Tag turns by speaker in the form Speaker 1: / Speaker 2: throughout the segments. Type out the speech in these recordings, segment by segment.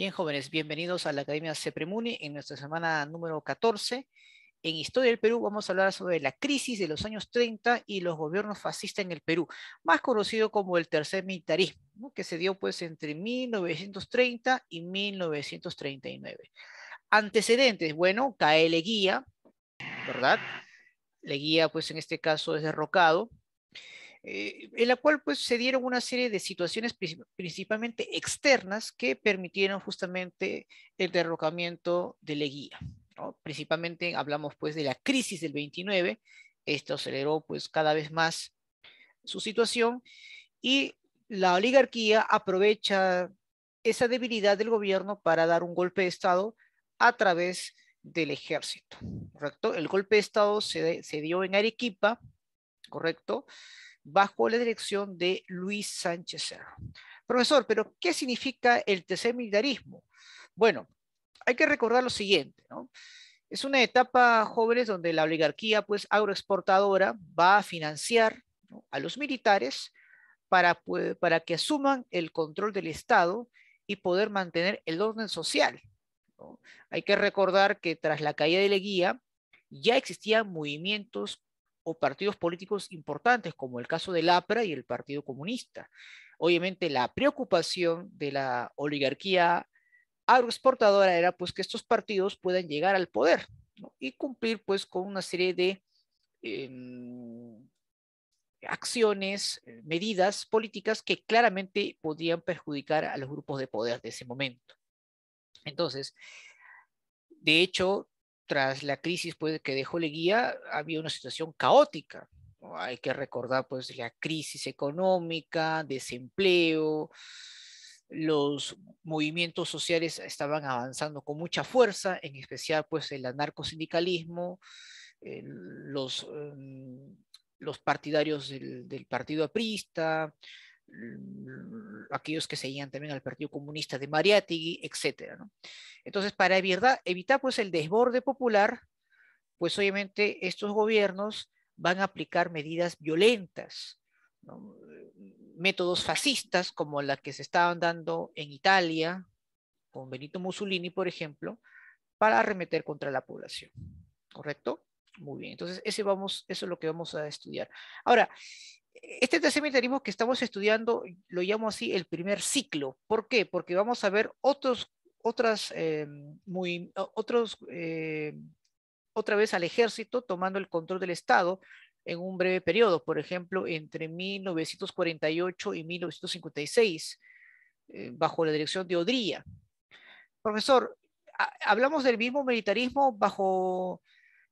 Speaker 1: Bien, jóvenes, bienvenidos a la Academia Sepremuni en nuestra semana número 14. En Historia del Perú vamos a hablar sobre la crisis de los años 30 y los gobiernos fascistas en el Perú, más conocido como el tercer militarismo, que se dio pues entre 1930 y 1939. Antecedentes, bueno, cae Leguía, ¿verdad? Leguía pues en este caso es derrocado. Eh, en la cual pues se dieron una serie de situaciones principalmente externas que permitieron justamente el derrocamiento de Leguía. Principalmente hablamos pues de la crisis del 29, esto aceleró pues cada vez más su situación y la oligarquía aprovecha esa debilidad del gobierno para dar un golpe de Estado a través del ejército, ¿correcto? El golpe de Estado se dio en Arequipa, ¿correcto? bajo la dirección de Luis Sánchez Cerro. Profesor, pero ¿qué significa el tercer militarismo? Bueno, hay que recordar lo siguiente, ¿no? Es una etapa, jóvenes, donde la oligarquía pues, agroexportadora va a financiar a los militares para, para que asuman el control del Estado y poder mantener el orden social. Hay que recordar que tras la caída de Leguía ya existían movimientos o partidos políticos importantes, como el caso del APRA y el Partido Comunista. Obviamente la preocupación de la oligarquía agroexportadora era pues que estos partidos puedan llegar al poder y cumplir pues con una serie de em, acciones, eh, medidas políticas que claramente podían perjudicar a los grupos de poder de ese momento. Entonces, de hecho, tras la crisis pues, que dejó Leguía, había una situación caótica. Hay que recordar pues, la crisis económica, desempleo, los movimientos sociales estaban avanzando con mucha fuerza, en especial pues, el anarcosindicalismo, eh, los, em, los partidarios del, del partido aprista, aquellos que seguían también al Partido Comunista de Mariátegui, etc. ¿no? Entonces, para evitar, evitar pues, el desborde popular, pues obviamente estos gobiernos van a aplicar medidas violentas, métodos fascistas como la que se estaban dando en Italia con Benito Mussolini, por ejemplo, para arremeter contra la población. ¿Correcto? Muy bien. Entonces, ese vamos, eso es lo que vamos a estudiar. Ahora, este tercer que estamos estudiando lo llamo así el primer ciclo. ¿Por qué? Porque vamos a ver otros, otras, em, muy, otros, em, otra vez al ejército tomando el control del Estado en un breve periodo, por ejemplo, entre 1948 y 1956, eh, bajo la dirección de Odría. Profesor, hablamos del mismo militarismo bajo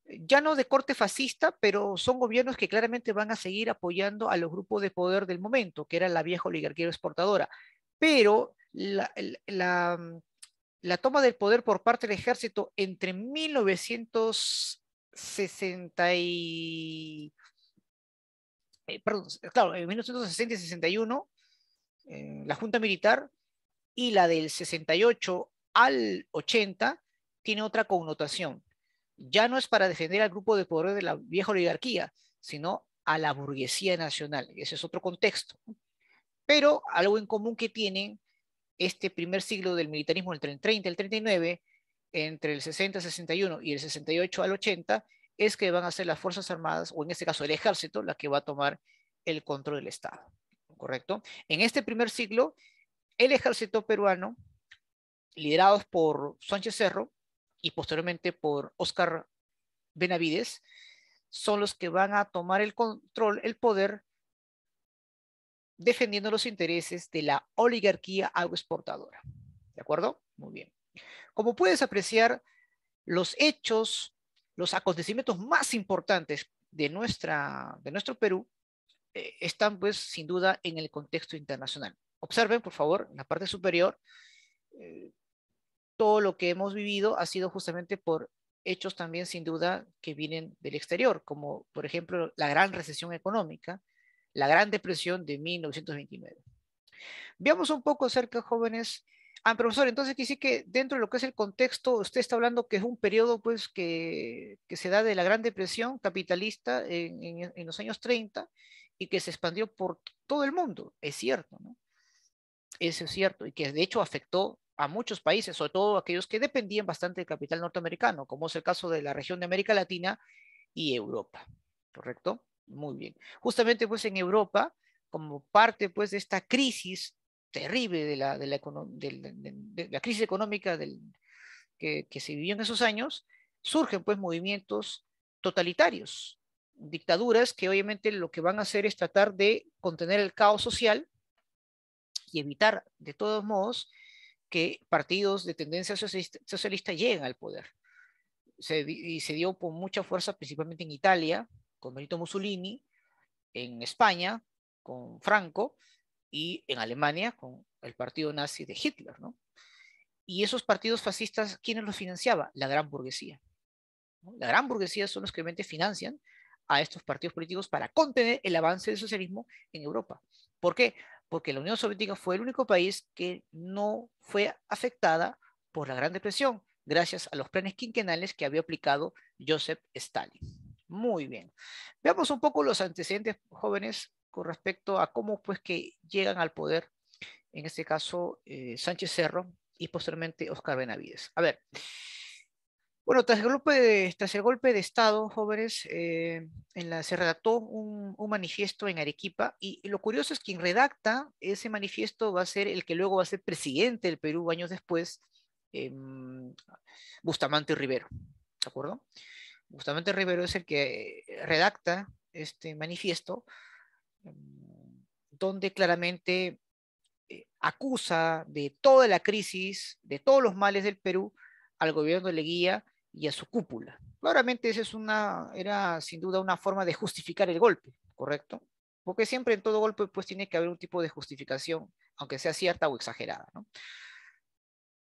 Speaker 1: ya no de corte fascista, pero son gobiernos que claramente van a seguir apoyando a los grupos de poder del momento, que era la vieja oligarquía exportadora. Pero la, mm, toma del poder por parte del ejército entre 1960 y... Eh, perdón, claro, en 1960 y 61, eh, la Junta Militar y la del 68 al 80 tiene otra connotación ya no es para defender al grupo de poder de la vieja oligarquía, sino a la burguesía nacional. Ese es otro contexto. Pero algo en común que tienen este primer siglo del militarismo entre el 30 y el 39, entre el 60 61 y el 68 al 80, es que van a ser las Fuerzas Armadas, o en este caso el ejército, la que va a tomar el control del Estado. ¿Correcto? En este primer siglo, el ejército peruano, liderados por Sánchez Cerro, y posteriormente por Oscar Benavides, son los que van a tomar el control, el poder, defendiendo los intereses de la oligarquía agroexportadora. ¿De acuerdo? Muy bien. Como puedes apreciar, los hechos, los acontecimientos más importantes de, nuestra, de nuestro Perú eh, están, pues, sin duda, en el contexto internacional. Observen, por favor, la parte superior, eh, todo lo que hemos vivido ha sido justamente por hechos también sin duda que vienen del exterior, como por ejemplo la gran recesión económica, la gran depresión de 1929. Veamos un poco acerca, jóvenes. Ah, profesor, entonces que dentro de lo que es el contexto, usted está hablando que es un periodo pues que, se da de la gran depresión capitalista en, en los años 30 y que se expandió por todo el mundo, es cierto, ¿no? Eso es cierto, y que de hecho afectó a muchos países, sobre todo aquellos que dependían bastante del capital norteamericano, como es el caso de la región de América Latina y Europa. ¿Correcto? Muy bien. Justamente pues en Europa, como parte pues de esta crisis terrible de la, de la, crisis económica del, que, que, se vivió en esos años, surgen pues movimientos totalitarios, dictaduras que obviamente lo que van a hacer es tratar de contener el caos social y evitar de todos modos que partidos de tendencia socialista, lleguen llegan al poder. Se, y se dio con mucha fuerza, principalmente en Italia, con Benito Mussolini, en España, con Franco, y en Alemania, con el partido nazi de Hitler. Y esos partidos fascistas, ¿quiénes los financiaba? La gran burguesía. La gran burguesía son los que realmente financian a estos partidos políticos para contener el avance del socialismo en Europa. ¿Por qué? porque la Unión Soviética fue el único país que no fue afectada por la Gran Depresión, gracias a los planes quinquenales que había aplicado Joseph Stalin. Muy bien. Veamos un poco los antecedentes jóvenes con respecto a cómo pues que llegan al poder, en este caso eh, Sánchez Cerro y posteriormente Oscar Benavides. A ver, bueno, tras el golpe de, tras el golpe de Estado, jóvenes, eh, en la, se redactó un, un manifiesto en Arequipa y, lo curioso es que quien redacta ese manifiesto va a ser el que luego va a ser presidente del Perú años después, em, Bustamante Rivero. ¿De acuerdo? Bustamante Rivero es el que redacta este manifiesto em, donde claramente eh, acusa de toda la crisis, de todos los males del Perú al gobierno de Leguía y a su cúpula. Claramente esa es una, era sin duda una forma de justificar el golpe, ¿correcto? Porque siempre en todo golpe pues tiene que haber un tipo de justificación, aunque sea cierta o exagerada, ¿no?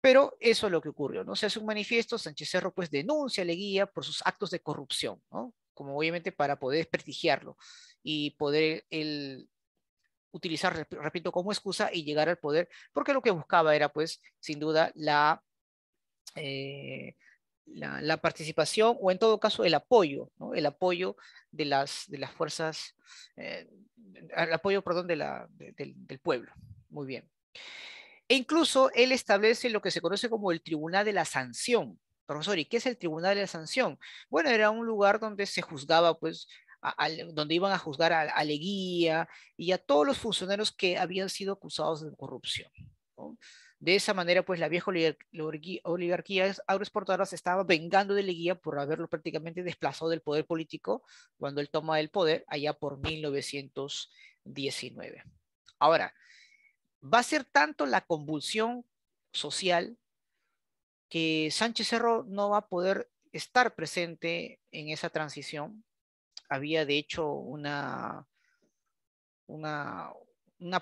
Speaker 1: Pero eso es lo que ocurrió, ¿no? Se hace un manifiesto, Sánchez Cerro pues denuncia a Leguía por sus actos de corrupción, ¿no? Como obviamente para poder desprestigiarlo y poder el utilizar, repito, como excusa y llegar al poder, porque lo que buscaba era pues sin duda la... Eh, la, participación o en todo caso el apoyo, ¿no? el apoyo de las, de las fuerzas, el eh, apoyo, perdón, de la, del, pueblo. Muy bien. E incluso él establece lo que se conoce como el Tribunal de la Sanción. Profesor, ¿y qué es el Tribunal de la Sanción? Bueno, era un lugar donde se juzgaba, pues, a, donde iban a juzgar a, Leguía y a todos los funcionarios que habían sido acusados de corrupción. ¿no? De esa manera, pues la vieja oligarquía agroexportadora se estaba vengando de Leguía por haberlo prácticamente desplazado del poder político cuando él toma el poder allá por 1919. Ahora, va a ser tanto la convulsión social que Sánchez Cerro no va a poder estar presente en esa transición. Había de hecho una, una,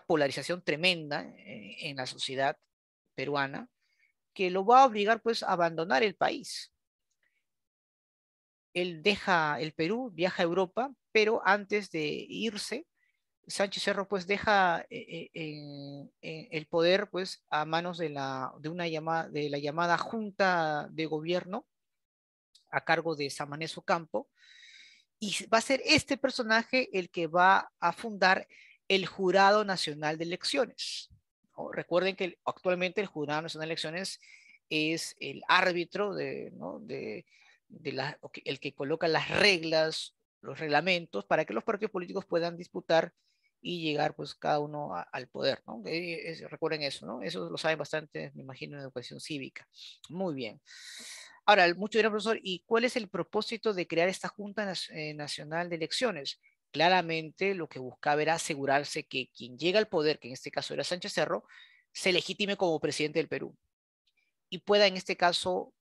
Speaker 1: polarización tremenda eh, en la sociedad peruana, que lo va a obligar pues a abandonar el país. Él deja el Perú, viaja a Europa, pero antes de irse, Sánchez Cerro pues deja eh, eh, eh, el poder pues a manos de la, de, una llamada, de la llamada Junta de Gobierno a cargo de Samaneso Campo y va a ser este personaje el que va a fundar el Jurado Nacional de Elecciones. Recuerden que actualmente el Jurado Nacional de Elecciones es el árbitro de, el que coloca las reglas, los reglamentos para que los partidos políticos puedan disputar y llegar pues cada uno al poder, eh, recuerden eso, Eso lo saben bastante, me imagino, en educación cívica. Muy bien. Ahora, mucho bien, profesor, ¿y cuál es el propósito de crear esta Junta eh, Nacional de Elecciones? claramente lo que buscaba era asegurarse que quien llega al poder, que en este caso era Sánchez Cerro, se legitime como presidente del Perú y pueda en este caso,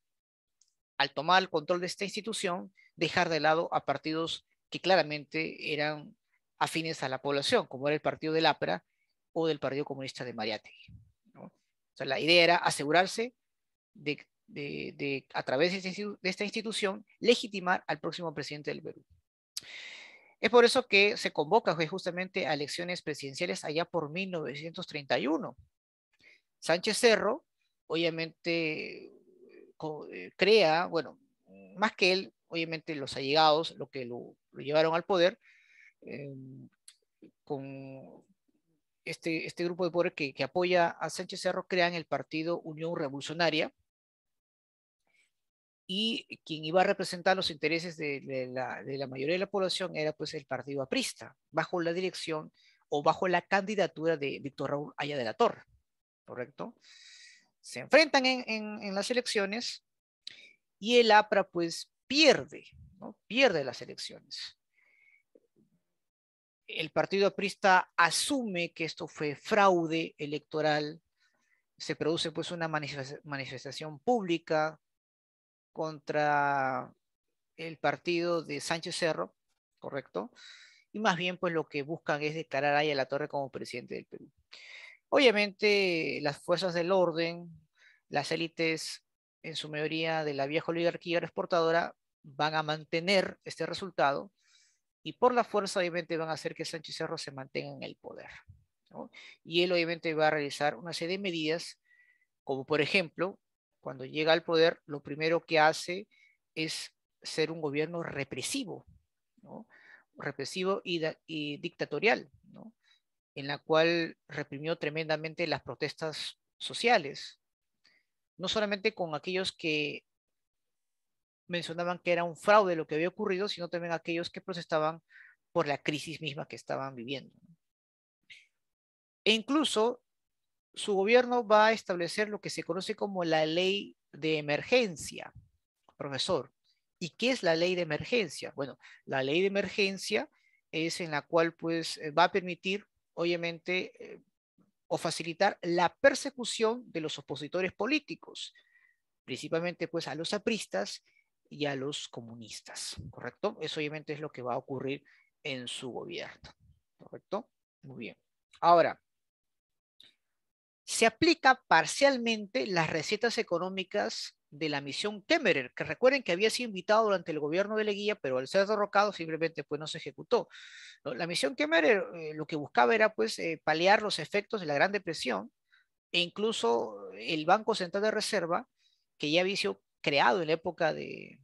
Speaker 1: al tomar el control de esta institución, dejar de lado a partidos que claramente eran afines a la población, como era el partido del APRA o del Partido Comunista de Mariategui. ¿no? O sea, la idea era asegurarse de, a través de esta institución, legitimar al próximo presidente del Perú. Es por eso que se convoca justamente a elecciones presidenciales allá por 1931. Sánchez Cerro, obviamente, eh, crea, bueno, más que él, obviamente los allegados, lo que lo, llevaron al poder, eh, con este, este grupo de poder que, que apoya a Sánchez Cerro, crean el partido Unión Revolucionaria, y quien iba a representar los intereses de, la, mayoría de la población era pues el partido aprista, bajo la dirección o bajo la candidatura de Víctor Raúl allá de la Torre, ¿correcto? Se enfrentan en, las elecciones y el APRA pues pierde, ¿no? Pierde las elecciones. El partido aprista asume que esto fue fraude electoral, se produce pues una manifestación pública contra el partido de Sánchez Cerro, ¿correcto? Y más bien, pues lo que buscan es declarar a la Torre como presidente del Perú. Obviamente, las fuerzas del orden, las élites, en su mayoría de la vieja oligarquía exportadora, van a mantener este resultado y por la fuerza, obviamente, van a hacer que Sánchez Cerro se mantenga en el poder. Y él, obviamente, va a realizar una serie de medidas, como por ejemplo, cuando llega al poder, lo primero que hace es ser un gobierno represivo, ¿no? represivo y, y dictatorial, ¿no? en la cual reprimió tremendamente las protestas sociales, no solamente con aquellos que mencionaban que era un fraude lo que había ocurrido, sino también aquellos que protestaban por la crisis misma que estaban viviendo. E incluso su gobierno va a establecer lo que se conoce como la ley de emergencia, profesor. ¿Y qué es la ley de emergencia? Bueno, la ley de emergencia es en la cual pues eh, va a permitir, obviamente, eh, o facilitar la persecución de los opositores políticos, principalmente pues a los apristas y a los comunistas, ¿correcto? Eso obviamente es lo que va a ocurrir en su gobierno, ¿correcto? Muy bien. Ahora, se aplica parcialmente las recetas económicas de la misión Kemmerer, que recuerden que había sido invitado durante el gobierno de Leguía, pero al ser derrocado simplemente pues, no se ejecutó. La misión Kemmerer eh, lo que buscaba era pues, eh, paliar los efectos de la Gran Depresión e incluso el Banco Central de Reserva, que ya había sido creado en la época de,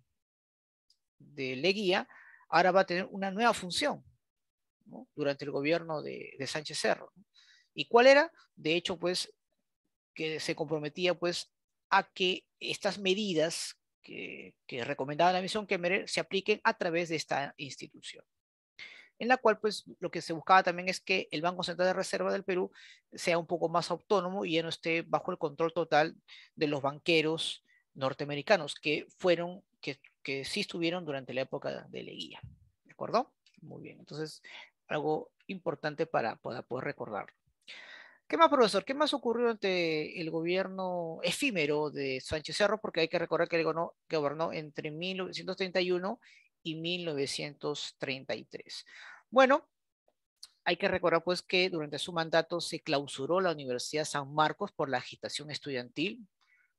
Speaker 1: de Leguía, ahora va a tener una nueva función durante el gobierno de, de Sánchez Cerro. ¿Y cuál era? De hecho, pues, que se comprometía, pues, a que estas medidas que, recomendaba la misión Kemmerer se apliquen a través de esta institución. En la cual, pues, lo que se buscaba también es que el Banco Central de Reserva del Perú sea un poco más autónomo y ya no esté bajo el control total de los banqueros norteamericanos que fueron, que, sí estuvieron durante la época de Leguía. ¿De acuerdo? Muy bien. Entonces, algo importante para, para poder recordarlo. ¿Qué más, profesor? ¿Qué más ocurrió ante el gobierno efímero de Sánchez Cerro? Porque hay que recordar que él gobernó, gobernó entre 1931 y 1933. Bueno, hay que recordar pues que durante su mandato se clausuró la Universidad San Marcos por la agitación estudiantil,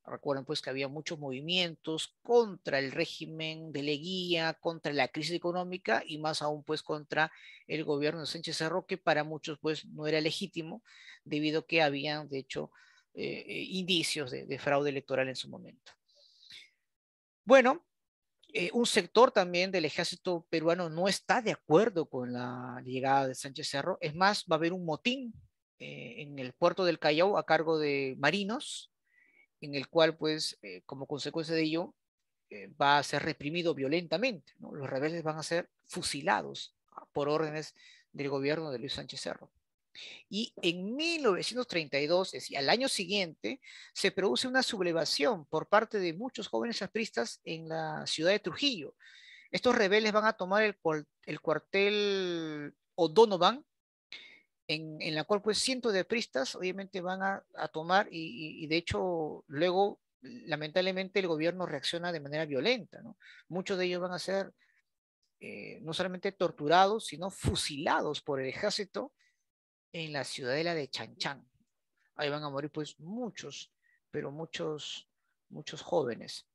Speaker 1: Recuerden pues que había muchos movimientos contra el régimen de Leguía, contra la crisis económica y más aún pues contra el gobierno de Sánchez Cerro, que para muchos pues no era legítimo debido a que habían de hecho eh, eh, indicios de, fraude electoral en su momento. Bueno, eh, un sector también del ejército peruano no está de acuerdo con la llegada de Sánchez Cerro. Es más, va a haber un motín en el puerto del Callao a cargo de marinos en el cual, pues, eh, como consecuencia de ello, eh, va a ser reprimido violentamente. Los rebeldes van a ser fusilados ah, por órdenes del gobierno de Luis Sánchez Cerro. Y en 1932, es decir, al año siguiente, se produce una sublevación por parte de muchos jóvenes apristas en la ciudad de Trujillo. Estos rebeldes van a tomar el, el cuartel O'Donovan, en, en, la cual pues cientos de pristas obviamente van a, a tomar y, y, de hecho luego lamentablemente el gobierno reacciona de manera violenta. Muchos de ellos van a ser eh, no solamente torturados, sino fusilados por el ejército en la ciudadela de Chanchán. Ahí van a morir pues muchos, pero muchos, muchos jóvenes.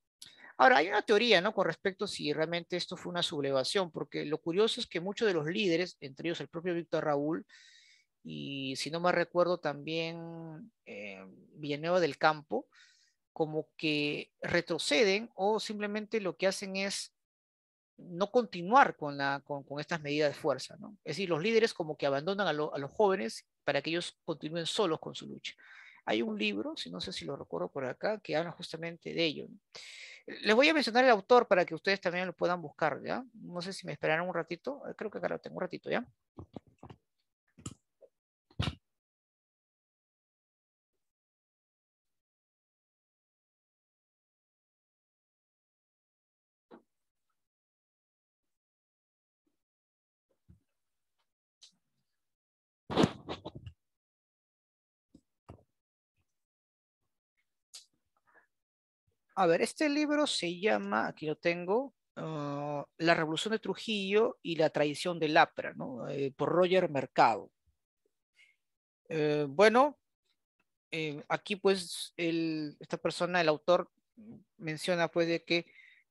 Speaker 1: Ahora, hay una teoría, ¿no? Con respecto si realmente esto fue una sublevación, porque lo curioso es que muchos de los líderes, entre ellos el propio Víctor Raúl, y si no me recuerdo también eh, Villanueva del Campo, como que retroceden o simplemente lo que hacen es no continuar con, con, estas medidas de fuerza. Es decir, los líderes como que abandonan a, los jóvenes para que ellos continúen solos con su lucha. Hay un libro, si no sé si lo recuerdo por acá, que habla justamente de ello. Les voy a mencionar el autor para que ustedes también lo puedan buscar, ¿ya? No sé si me esperaron un ratito, eh, creo que acá lo tengo un ratito, ¿ya? A ver, este libro se llama, aquí lo tengo, ah, La Revolución de Trujillo y la Traición de Lapra, ¿no? Eh, por Roger Mercado. Eh, bueno, eh, aquí pues el, esta persona, el autor, menciona pues de que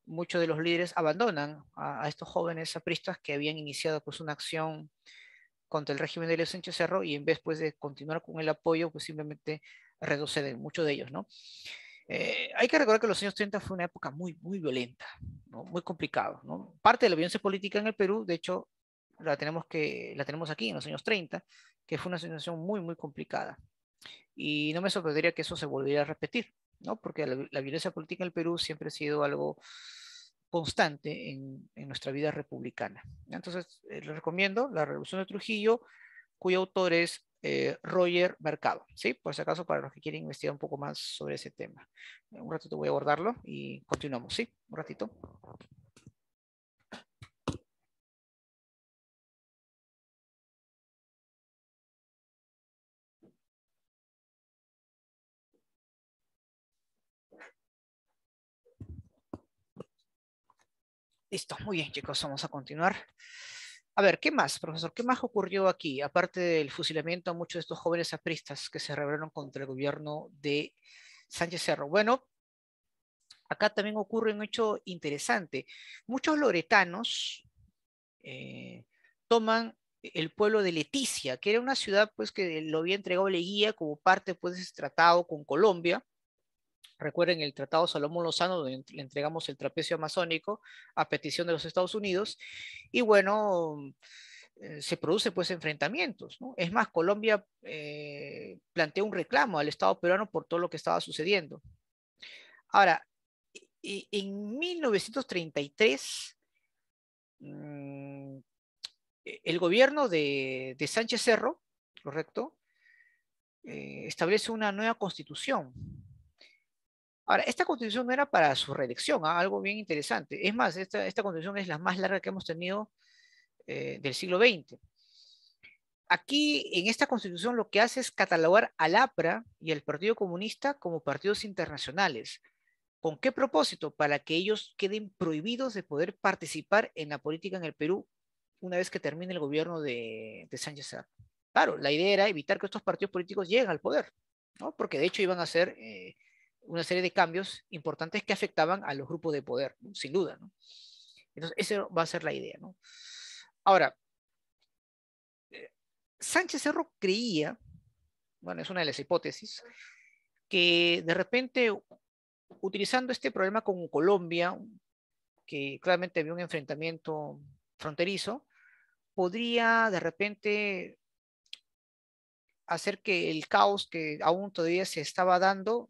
Speaker 1: muchos de los líderes abandonan a, estos jóvenes apristas que habían iniciado pues una acción contra el régimen de Leo Sánchez Cerro y en vez pues de continuar con el apoyo pues simplemente retroceden, muchos de ellos, ¿no? Eh, hay que recordar que los años 30 fue una época muy, muy violenta, muy complicada. ¿no? Parte de la violencia política en el Perú, de hecho, la tenemos, que, la tenemos aquí en los años 30, que fue una situación muy, muy complicada. Y no me sorprendería que eso se volviera a repetir, ¿no? porque la, violencia política en el Perú siempre ha sido algo constante en, en nuestra vida republicana. Entonces, eh, les recomiendo La Revolución de Trujillo, cuyo autor es eh, Roger Mercado, ¿sí? Por si acaso, para los que quieren investigar un poco más sobre ese tema. Eh, un ratito voy a abordarlo y continuamos, ¿sí? Un ratito. Listo, muy bien chicos, vamos a continuar. A ver, ¿qué más, profesor? ¿Qué más ocurrió aquí? Aparte del fusilamiento a muchos de estos jóvenes apristas que se rebelaron contra el gobierno de Sánchez Cerro. Bueno, acá también ocurre un hecho interesante. Muchos loretanos eh, toman el pueblo de Leticia, que era una ciudad pues, que lo había entregado Leguía como parte pues, de ese tratado con Colombia, Recuerden el Tratado Salomón Lozano, donde le entregamos el trapecio amazónico a petición de los Estados Unidos. Y bueno, eh, se producen pues enfrentamientos. Es más, Colombia eh, plantea un reclamo al Estado peruano por todo lo que estaba sucediendo. Ahora, en 1933, mm, el gobierno de, Sánchez Cerro, correcto, eh, establece una nueva constitución Ahora, esta constitución no era para su reelección, ah, algo bien interesante. Es más, esta, esta, constitución es la más larga que hemos tenido eh, del siglo XX. Aquí, en esta constitución, lo que hace es catalogar al APRA y al Partido Comunista como partidos internacionales. ¿Con qué propósito? Para que ellos queden prohibidos de poder participar en la política en el Perú una vez que termine el gobierno de, de Sánchez. Claro, la idea era evitar que estos partidos políticos lleguen al poder, ¿no? porque de hecho iban a ser eh, una serie de cambios importantes que afectaban a los grupos de poder, sin duda. ¿no? Entonces, esa va a ser la idea. ¿no? Ahora, eh, Sánchez Cerro creía, bueno, es una de las hipótesis, que de repente, utilizando este problema con Colombia, que claramente había un enfrentamiento fronterizo, podría de repente hacer que el caos que aún todavía se estaba dando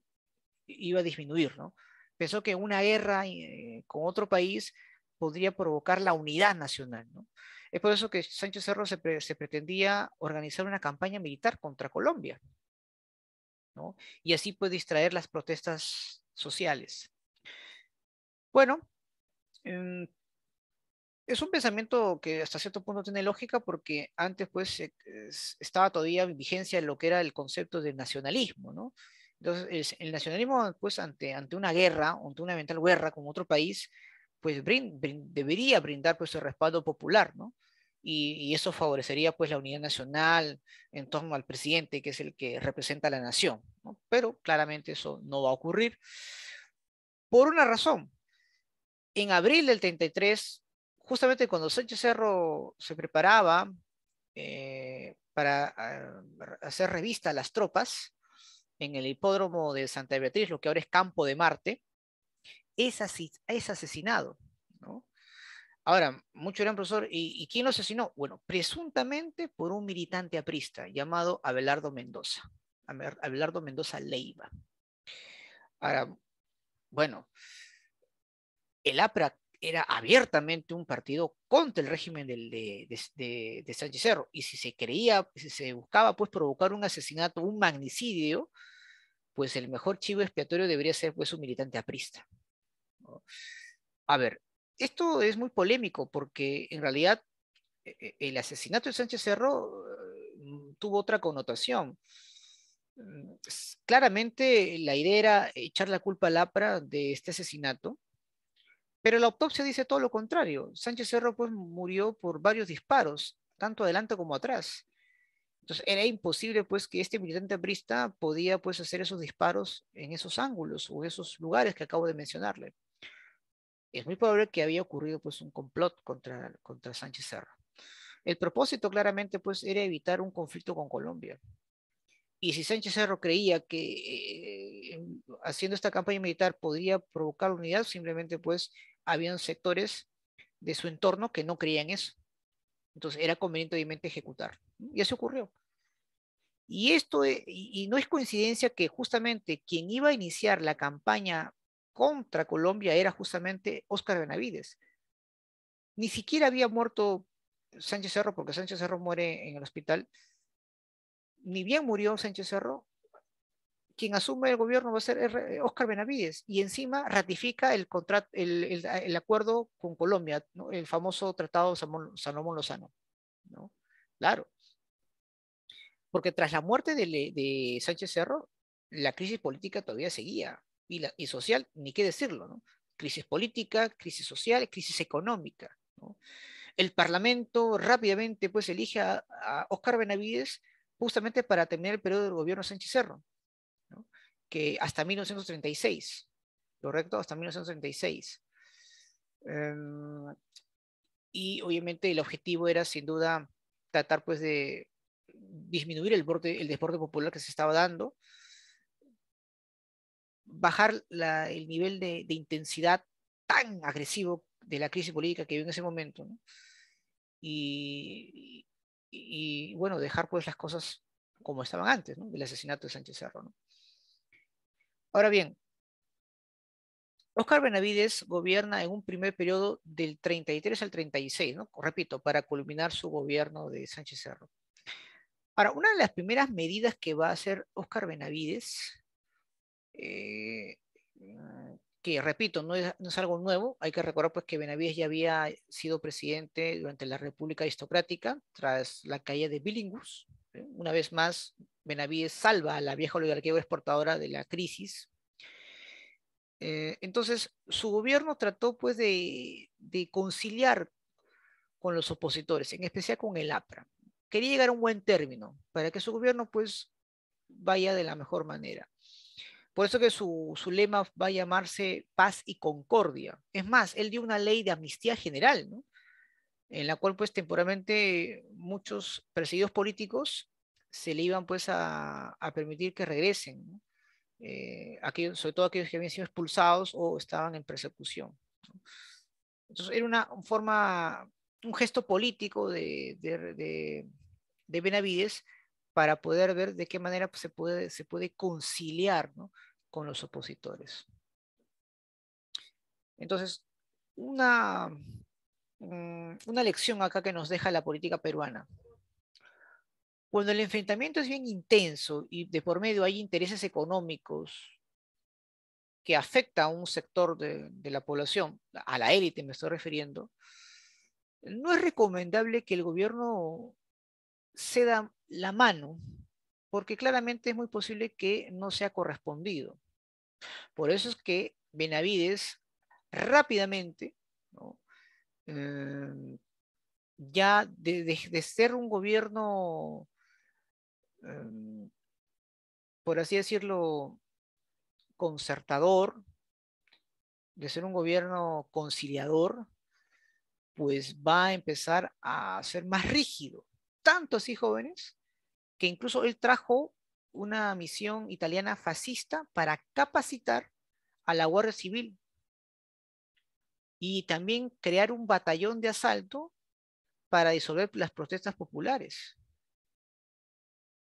Speaker 1: iba a disminuir, ¿no? Pensó que una guerra eh, con otro país podría provocar la unidad nacional, ¿no? Es por eso que Sánchez Cerro se, pretendía organizar una campaña militar contra Colombia, ¿no? Y así puede distraer las protestas sociales. Bueno, em, es un pensamiento que hasta cierto punto tiene lógica porque antes pues estaba todavía en vigencia lo que era el concepto de nacionalismo, ¿no? Entonces, el nacionalismo, pues, ante, una guerra, ante una eventual guerra con otro país, pues debería brindar pues el respaldo popular, Y, eso favorecería pues la unidad nacional en torno al presidente, que es el que representa a la nación, Pero claramente eso no va a ocurrir por una razón. En abril del 33, justamente cuando Sánchez Cerro se preparaba eh, para ah, hacer revista a las tropas, en el hipódromo de Santa Beatriz, lo que ahora es Campo de Marte, es, es asesinado. ¿no? Ahora, mucho eran profesor, ¿y, ¿y quién lo asesinó? Bueno, presuntamente por un militante aprista llamado Abelardo Mendoza, Abelardo Mendoza Leiva. Ahora, bueno, el APRA era abiertamente un partido contra el régimen del, de, Sánchez Cerro. Y si se creía, si se buscaba pues provocar un asesinato, un magnicidio, pues el mejor chivo expiatorio debería ser pues un militante aprista. A ver, esto es muy polémico porque en realidad e, e, el asesinato de Sánchez Cerro mm, tuvo otra connotación. Mm, claramente la idea era echar la culpa a APRA de este asesinato, pero la autopsia dice todo lo contrario. Sánchez Cerro pues, murió por varios disparos, tanto adelante como atrás. Entonces era imposible pues que este militante brista podía pues hacer esos disparos en esos ángulos o esos lugares que acabo de mencionarle. Es muy probable que había ocurrido pues un complot contra, contra Sánchez Cerro. El propósito claramente pues era evitar un conflicto con Colombia. Y si Sánchez Cerro creía que eh, haciendo esta campaña militar podría provocar unidad, simplemente pues habían sectores de su entorno que no creían eso. Entonces era conveniente obviamente ejecutar. Y eso ocurrió. Y esto, e, y no es coincidencia que justamente quien iba a iniciar la campaña contra Colombia era justamente Óscar Benavides. Ni siquiera había muerto Sánchez Cerro, porque Sánchez Cerro muere en el hospital. Ni bien murió Sánchez Cerro, quien asume el gobierno va a ser Oscar eh, Benavides y encima ratifica el, el, acuerdo con Colombia, el famoso tratado Salomón Lozano. ¿no? Claro. Porque tras la muerte de, Sánchez Cerro, la crisis política todavía seguía y, social, ni qué decirlo. ¿no? Crisis política, crisis social, crisis económica. El Parlamento rápidamente pues elige a, Oscar Benavides justamente para terminar el periodo del gobierno de Sánchez Cerro que hasta 1936, ¿correcto? Hasta 1936. Em, y obviamente el objetivo era sin duda tratar pues de disminuir el, borde, el desborde popular que se estaba dando, bajar el nivel de, intensidad tan agresivo de la crisis política que había en ese momento, ¿no? y, bueno, dejar pues las cosas como estaban antes, ¿no? del asesinato de Sánchez Cerro. ¿no? Ahora bien, Oscar Benavides gobierna en un primer periodo del 33 al 36, ¿no? repito, para culminar su gobierno de Sánchez Cerro. Ahora, una de las primeras medidas que va a hacer Oscar Benavides, eh, que repito, no es, algo nuevo, hay que recordar pues, que Benavides ya había sido presidente durante la República Aristocrática, tras la caída de Billinghurst. Una vez más, Benavides salva a la vieja oligarquía exportadora de la crisis. Eh, entonces, su gobierno trató pues de, conciliar con los opositores, en especial con el APRA. Quería llegar a un buen término para que su gobierno pues vaya de la mejor manera. Por eso que su, su lema va a llamarse paz y concordia. Es más, él dio una ley de amnistía general, ¿no? en la cual pues temporalmente muchos perseguidos políticos se le iban pues a, permitir que regresen, eh, aquellos, sobre todo aquellos que habían sido expulsados o estaban en persecución. Entonces era una forma, un gesto político de, de, Benavides para poder ver de qué manera pues, se, puede, se puede conciliar ¿no? con los opositores. Entonces, una Mm, una lección acá que nos deja la política peruana. Cuando el enfrentamiento es bien intenso y de por medio hay intereses económicos que afecta a un sector de, de la población, a la élite me estoy refiriendo, no es recomendable que el gobierno ceda la mano, porque claramente es muy posible que no sea correspondido. Por eso es que Benavides rápidamente Em, ya de, ser un gobierno, em, por así decirlo, concertador, de ser un gobierno conciliador, pues va a empezar a ser más rígido. Tanto así, jóvenes, que incluso él trajo una misión italiana fascista para capacitar a la Guardia Civil y también crear un batallón de asalto para disolver las protestas populares.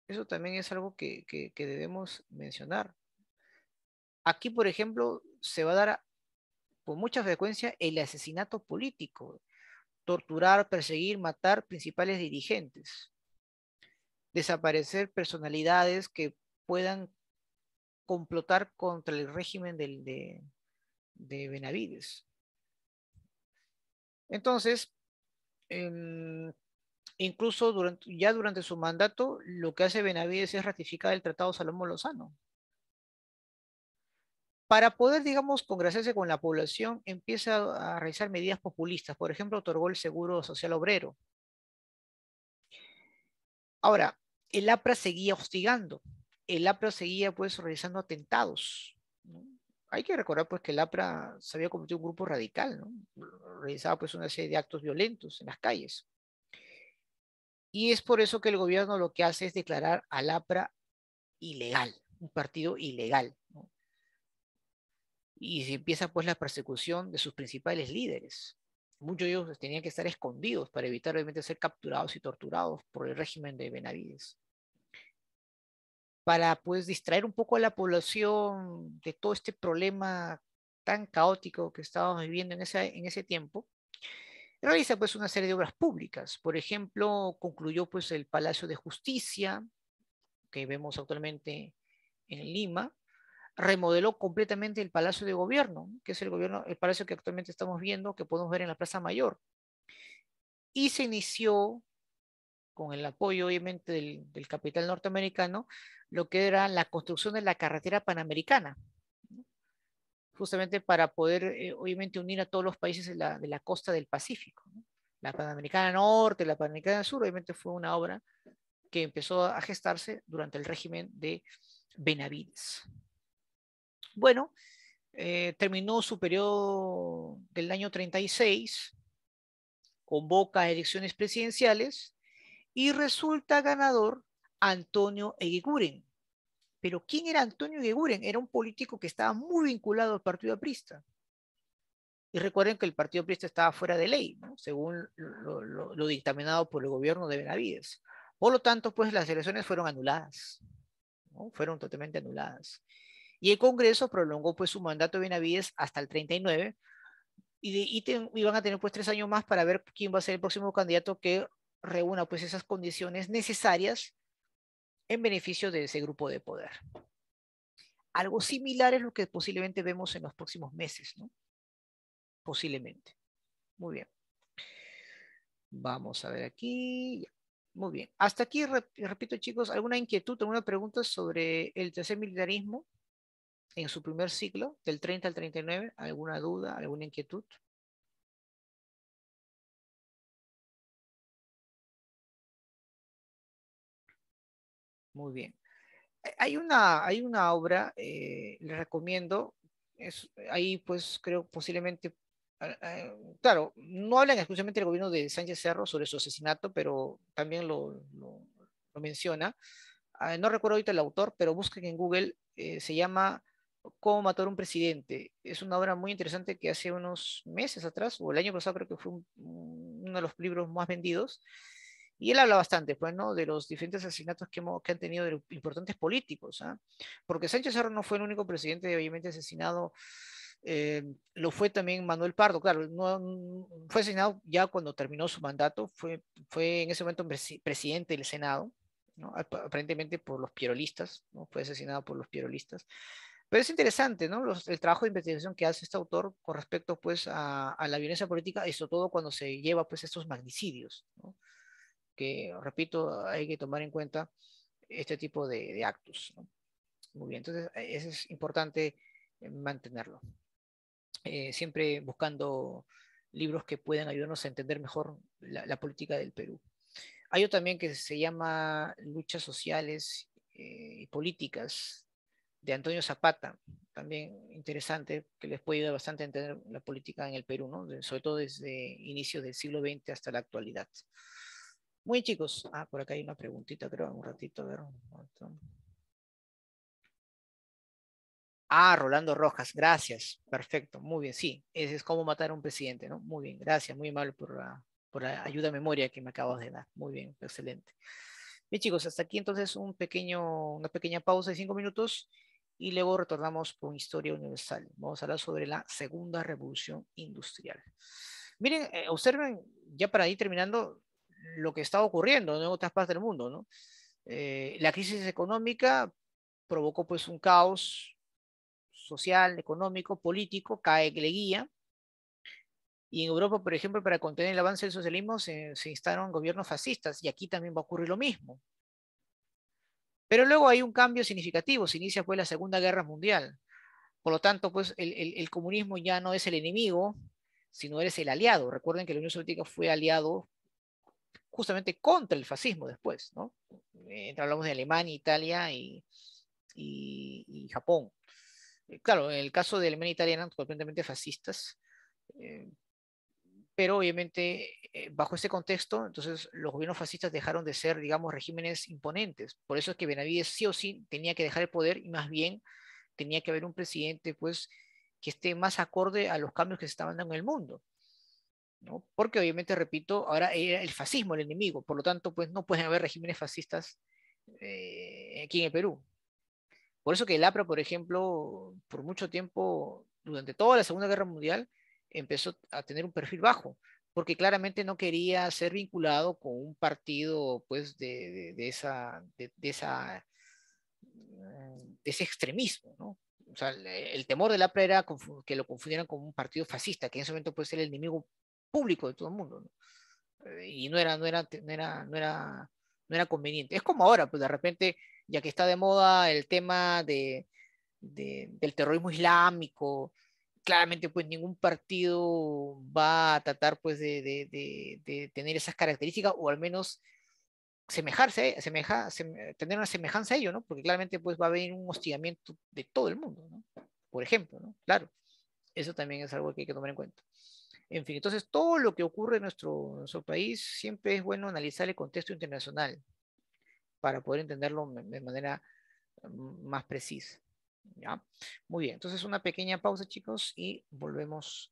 Speaker 1: Eso también es algo que, que, debemos mencionar. Aquí, por ejemplo, se va a dar con mucha frecuencia el asesinato político, torturar, perseguir, matar principales dirigentes, desaparecer personalidades que puedan complotar contra el régimen del, de, de Benavides. Entonces, em, incluso ya durante su mandato, lo que hace Benavides es ratificar el Tratado Salomón Lozano. Para poder, digamos, congraciarse con la población, empieza a realizar medidas populistas. Por ejemplo, otorgó el Seguro Social Obrero. Ahora, el APRA seguía hostigando. El APRA seguía, pues, realizando atentados hay que recordar pues que el APRA se había convertido en un grupo radical, ¿no? realizaba pues una serie de actos violentos en las calles. Y es por eso que el gobierno lo que hace es declarar al APRA ilegal, un partido ilegal. ¿no? Y se empieza pues la persecución de sus principales líderes. Muchos de ellos tenían que estar escondidos para evitar obviamente ser capturados y torturados por el régimen de Benavides para pues distraer un poco a la población de todo este problema tan caótico que estábamos viviendo en ese, en ese tiempo, realiza pues una serie de obras públicas. Por ejemplo, concluyó pues el Palacio de Justicia, que vemos actualmente en Lima, remodeló completamente el Palacio de Gobierno, que es el, gobierno, el palacio que actualmente estamos viendo, que podemos ver en la Plaza Mayor. Y se inició con el apoyo obviamente del, capital norteamericano, lo que era la construcción de la carretera panamericana, justamente para poder eh, obviamente unir a todos los países de la, costa del Pacífico. La Panamericana Norte, la Panamericana Sur, obviamente fue una obra que empezó a gestarse durante el régimen de Benavides. Bueno, eh, terminó su periodo del año 36, convoca elecciones presidenciales y resulta ganador Antonio Eguiguren. Pero ¿quién era Antonio Eguiguren? Era un político que estaba muy vinculado al Partido Aprista. Y recuerden que el Partido Aprista estaba fuera de ley, ¿no? según lo, dictaminado por el gobierno de Benavides. Por lo tanto, pues las elecciones fueron anuladas, ¿no? fueron totalmente anuladas. Y el Congreso prolongó pues su mandato de Benavides hasta el 39, y, de, y, iban van a tener pues tres años más para ver quién va a ser el próximo candidato que reúna pues esas condiciones necesarias en beneficio de ese grupo de poder. Algo similar es lo que posiblemente vemos en los próximos meses, ¿no? Posiblemente. Muy bien. Vamos a ver aquí. Muy bien. Hasta aquí, repito chicos, ¿alguna inquietud, alguna pregunta sobre el tercer militarismo en su primer ciclo, del 30 al 39? ¿Alguna duda, alguna inquietud? Muy bien. Eh, hay una, hay una obra, eh, les recomiendo, es, ahí pues creo posiblemente, ah, ah, claro, no hablan exclusivamente del gobierno de Sánchez Cerro sobre su asesinato, pero también lo, lo, menciona. Ah, no recuerdo ahorita el autor, pero busquen en Google, eh, se llama Cómo matar a un presidente. Es una obra muy interesante que hace unos meses atrás, o el año pasado creo que fue uno de los libros más vendidos. Y él habla bastante, pues, ¿no? De los diferentes asesinatos que, hemos, que han tenido de importantes políticos, ¿ah? Porque Sánchez Cerro no fue el único presidente obviamente asesinado. Eh, lo fue también Manuel Pardo, claro, no, mm, fue asesinado ya cuando terminó su mandato, fue, fue en ese momento presidente del Senado, ¿no? aparentemente por los pierolistas, ¿no? fue asesinado por los pierolistas. Pero es interesante, ¿no? el trabajo de investigación que hace este autor con respecto, pues, a, a la violencia política, y sobre todo cuando se lleva, pues, estos magnicidios, ¿no? que, repito, hay que tomar en cuenta este tipo de, actos. Muy bien, entonces e, es importante eh, mantenerlo. Eh, siempre buscando libros que puedan ayudarnos a entender mejor la, política del Perú. Hay otro también que se llama Luchas Sociales eh, y Políticas de Antonio Zapata, también interesante, que les puede ayudar bastante a entender la política en el Perú, ¿no? sobre todo desde inicios del siglo XX hasta la actualidad. Muy chicos. Ah, por acá hay una preguntita, creo, un ratito, a ver. Ah, Rolando Rojas, gracias. Perfecto, muy bien, sí. Ese es cómo matar a un presidente, ¿no? Muy bien, gracias, muy mal por la, por la ayuda memoria que me acabas de dar. Muy bien, excelente. Bien, chicos, hasta aquí entonces un pequeño, una pequeña pausa de cinco minutos y luego retornamos con Historia Universal. Vamos a hablar sobre la Segunda Revolución Industrial. Miren, eh, observen, ya para ir terminando, lo que está ocurriendo en otras partes del mundo. ¿no? Eh, la crisis económica provocó pues un caos social, económico, político, cae que guía. Y en Europa, por ejemplo, para contener el avance del socialismo se, instaron gobiernos fascistas y aquí también va a ocurrir lo mismo. Pero luego hay un cambio significativo, se inicia pues la Segunda Guerra Mundial. Por lo tanto, pues el, comunismo ya no es el enemigo, sino eres el aliado. Recuerden que la Unión Soviética fue aliado justamente contra el fascismo después, ¿no? hablamos de Alemania, Italia y, Japón. Eh, claro, en el caso de Alemania e Italia eran completamente fascistas, eh, pero obviamente eh, bajo ese contexto, entonces los gobiernos fascistas dejaron de ser, digamos, regímenes imponentes. Por eso es que Benavides sí o sí tenía que dejar el poder y más bien tenía que haber un presidente, pues, que esté más acorde a los cambios que se estaban dando en el mundo. Porque obviamente, repito, ahora era el fascismo el enemigo, por lo tanto, pues no pueden haber regímenes fascistas eh, aquí en el Perú. Por eso que el APRA, por ejemplo, por mucho tiempo, durante toda la Segunda Guerra Mundial, empezó a tener un perfil bajo, porque claramente no quería ser vinculado con un partido pues de, esa, de, esa, de mm, ese extremismo, O sea, el, el temor del APRA era que lo confundieran con un partido fascista, que en ese momento puede ser el enemigo público de todo el mundo. Eh, y no era, no era, no era, no era, no era conveniente. Es como ahora, pues de repente, ya que está de moda el tema de, del terrorismo islámico, claramente pues ningún partido va a tratar pues de, de, tener esas características o al menos semejarse, e, tener una semejanza a ello, ¿no? Porque claramente pues va a haber un hostigamiento de todo el mundo, ¿no? Por ejemplo, ¿no? Claro, eso también es algo que hay que tomar en cuenta. En fin, entonces todo lo que ocurre en nuestro, país siempre es bueno analizar el contexto internacional para poder entenderlo de manera mm, más precisa. ¿ya? Muy bien, entonces una pequeña pausa chicos y volvemos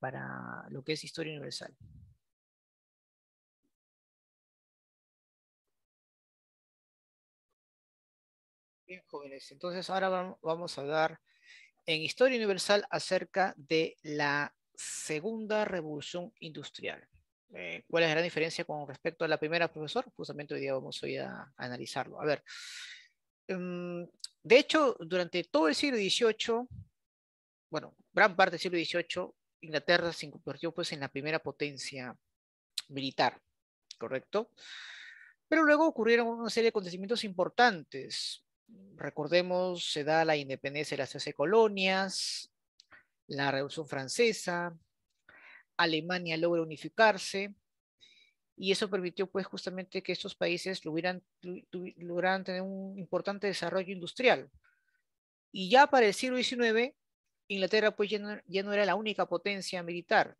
Speaker 2: para lo que es historia universal. Bien, jóvenes, entonces
Speaker 1: ahora vamos a dar en Historia Universal acerca de la Segunda Revolución Industrial. Eh, ¿Cuál es la gran diferencia con respecto a la primera, profesor? Justamente hoy día vamos hoy a, analizarlo. A ver, em, de hecho, durante todo el siglo XVIII, bueno, gran parte del siglo XVIII, Inglaterra se convirtió pues en la primera potencia militar, ¿correcto? Pero luego ocurrieron una serie de acontecimientos importantes recordemos, se da la independencia de las 13 colonias, la Revolución Francesa, Alemania logra unificarse, y eso permitió pues justamente que estos países lograran, tener un importante desarrollo industrial. Y ya para el siglo XIX, Inglaterra pues ya no, era la única potencia militar.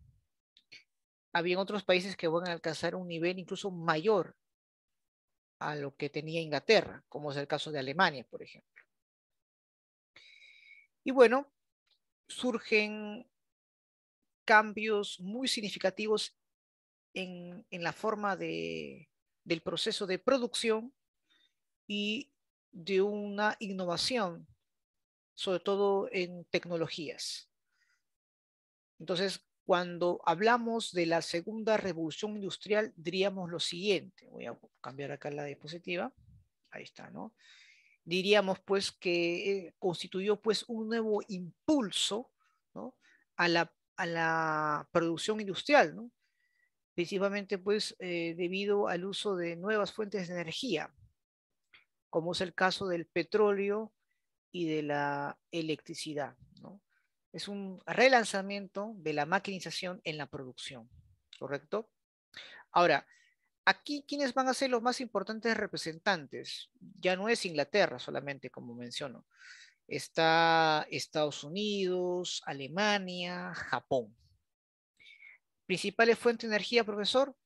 Speaker 1: Habían otros países que van a alcanzar un nivel incluso mayor a lo que tenía Inglaterra, como es el caso de Alemania, por ejemplo. Y bueno, surgen cambios muy significativos en, la forma de, del proceso de producción y de una innovación, sobre todo en tecnologías. Entonces, cuando hablamos de la segunda revolución industrial, diríamos lo siguiente. Voy a cambiar acá la diapositiva. Ahí está, ¿no? Diríamos pues que eh, constituyó pues un nuevo impulso a, la, a la producción industrial, ¿no? principalmente pues eh, debido al uso de nuevas fuentes de energía, como es el caso del petróleo y de la electricidad es un relanzamiento de la maquinización en la producción, ¿correcto? Ahora, aquí quienes van a ser los más importantes representantes, ya no es Inglaterra solamente, como menciono, está Estados Unidos, Alemania, Japón. Principales fuentes de energía, profesor,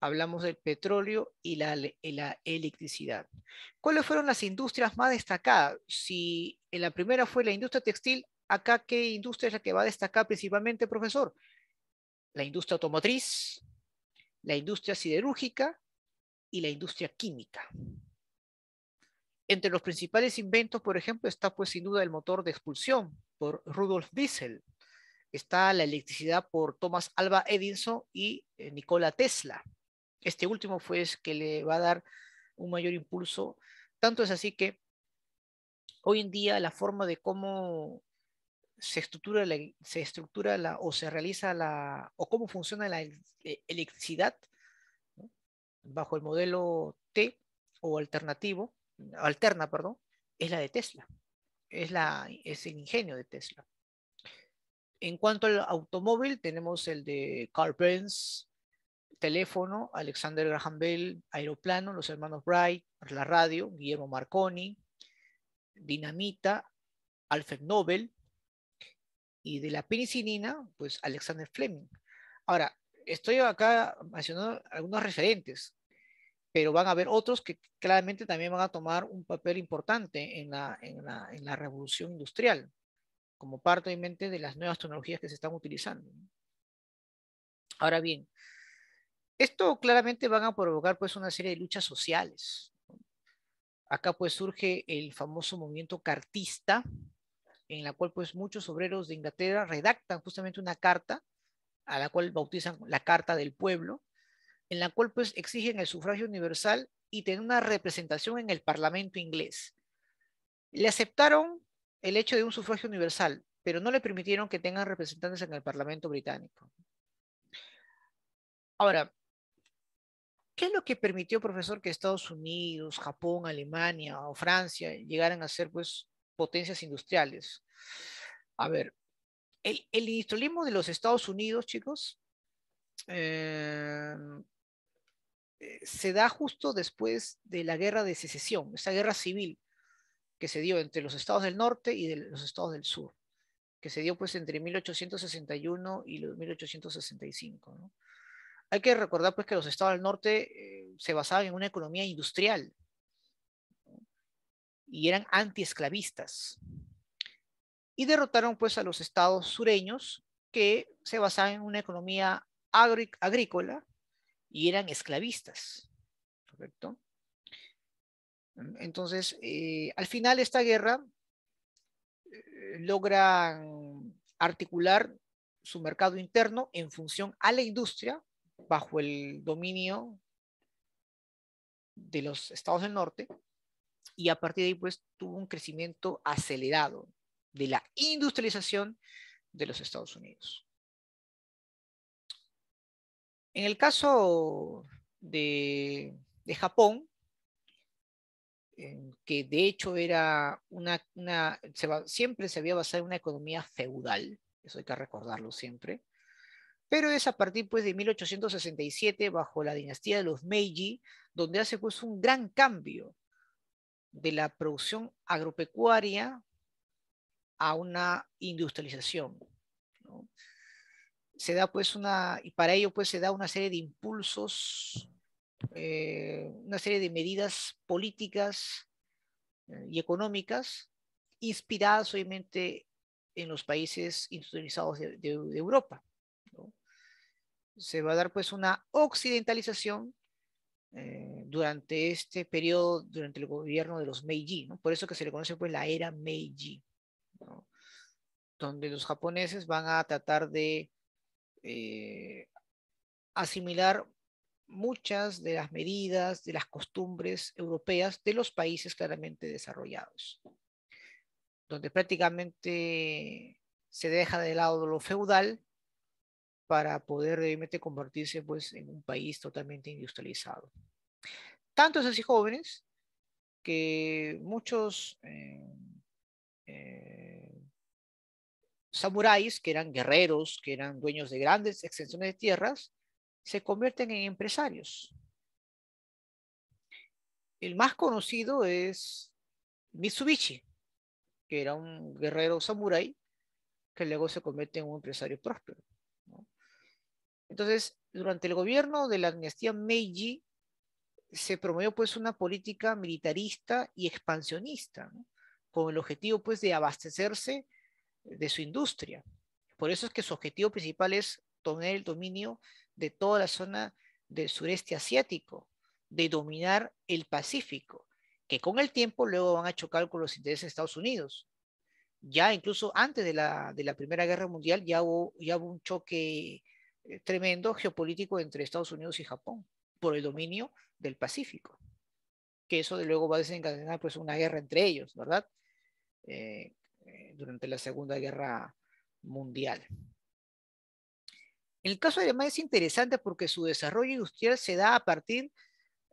Speaker 1: hablamos del petróleo y la, la, electricidad. ¿Cuáles fueron las industrias más destacadas? Si en la primera fue la industria textil, acá qué industria es la que va a destacar principalmente, profesor? La industria automotriz, la industria siderúrgica y la industria química. Entre los principales inventos, por ejemplo, está pues sin duda el motor de expulsión por Rudolf Diesel, está la electricidad por Thomas Alba Edison y eh, Nikola Tesla. Este último fue pues, que le va a dar un mayor impulso. Tanto es así que hoy en día la forma de cómo se estructura la, e, se estructura la o se realiza la o cómo funciona la e, electricidad bajo el modelo T o alternativo alterna perdón es la de Tesla es la es el ingenio de Tesla en cuanto al automóvil tenemos el de Carl Benz teléfono Alexander Graham Bell aeroplano los hermanos Bright la radio Guillermo Marconi dinamita Alfred Nobel y de la penicilina, pues Alexander Fleming. Ahora, estoy acá mencionando algunos referentes, pero van a haber otros que claramente también van a tomar un papel importante en la, en la, en la revolución industrial, como parte mente de las nuevas tecnologías que se están utilizando. Ahora bien, esto claramente van a provocar pues una serie de luchas sociales. Acá pues surge el famoso movimiento cartista, en la cual pues muchos obreros de Inglaterra redactan justamente una carta a la cual bautizan la Carta del Pueblo, en la cual pues exigen el sufragio universal y tener una representación en el Parlamento inglés. Le aceptaron el hecho de un sufragio universal, pero no le permitieron que tengan representantes en el Parlamento británico. Ahora, ¿qué es lo que permitió, profesor, que Estados Unidos, Japón, Alemania o Francia llegaran a ser pues potencias industriales. A ver, el, industrialismo de los Estados Unidos, chicos, eh, se da justo después de la guerra de secesión, esa guerra civil que se dio entre los estados del norte y los estados del sur, que se dio pues entre 1861 y 1865. Hay que recordar pues que los estados del norte eh, se basaban en una economía industrial, y eran antiesclavistas. Y derrotaron pues a los estados sureños que se basaban en una economía agrícola y eran esclavistas. Entonces, eh, al final de esta guerra eh, logran articular su mercado interno en función a la industria bajo el dominio de los estados del norte y a partir de ahí pues tuvo un crecimiento acelerado de la industrialización de los Estados Unidos. En el caso de, Japón, que de hecho era una, siempre se había basado en una economía feudal, eso hay que recordarlo siempre, pero es a partir pues, de 1867, bajo la dinastía de los Meiji, donde hace pues, un gran cambio de la producción agropecuaria a una industrialización. Se da pues una, y para ello pues se da una serie de impulsos, eh, una serie de medidas políticas eh, y económicas inspiradas obviamente en los países industrializados de, Europa. Se va a dar pues una occidentalización eh, durante este periodo, durante el gobierno de los Meiji, Por eso que se le conoce pues la era Meiji, Donde los japoneses van a tratar de eh, asimilar muchas de las medidas, de las costumbres europeas de los países claramente desarrollados, donde prácticamente se deja de lado lo feudal para poder realmente convertirse pues, en un país totalmente industrializado. tantos así jóvenes que muchos eh, eh, samuráis, que eran guerreros, que eran dueños de grandes extensiones de tierras, se convierten en empresarios. El más conocido es Mitsubishi, que era un guerrero samurái que luego se convierte en un empresario próspero. Entonces, durante el gobierno de la dinastía Meiji se promovió pues una política militarista y expansionista, con el objetivo pues de abastecerse de su industria. Por eso es que su objetivo principal es tener el dominio de toda la zona del sureste asiático, de dominar el Pacífico, que con el tiempo luego van a chocar con los intereses de Estados Unidos. Ya incluso antes de la, de la Primera Guerra Mundial ya hubo, ya hubo un choque eh, tremendo geopolítico entre Estados Unidos y Japón por el dominio del Pacífico, que eso de luego va a desencadenar pues una guerra entre ellos, ¿verdad? Eh, eh, durante la Segunda Guerra Mundial. El caso además es interesante porque su desarrollo industrial se da a partir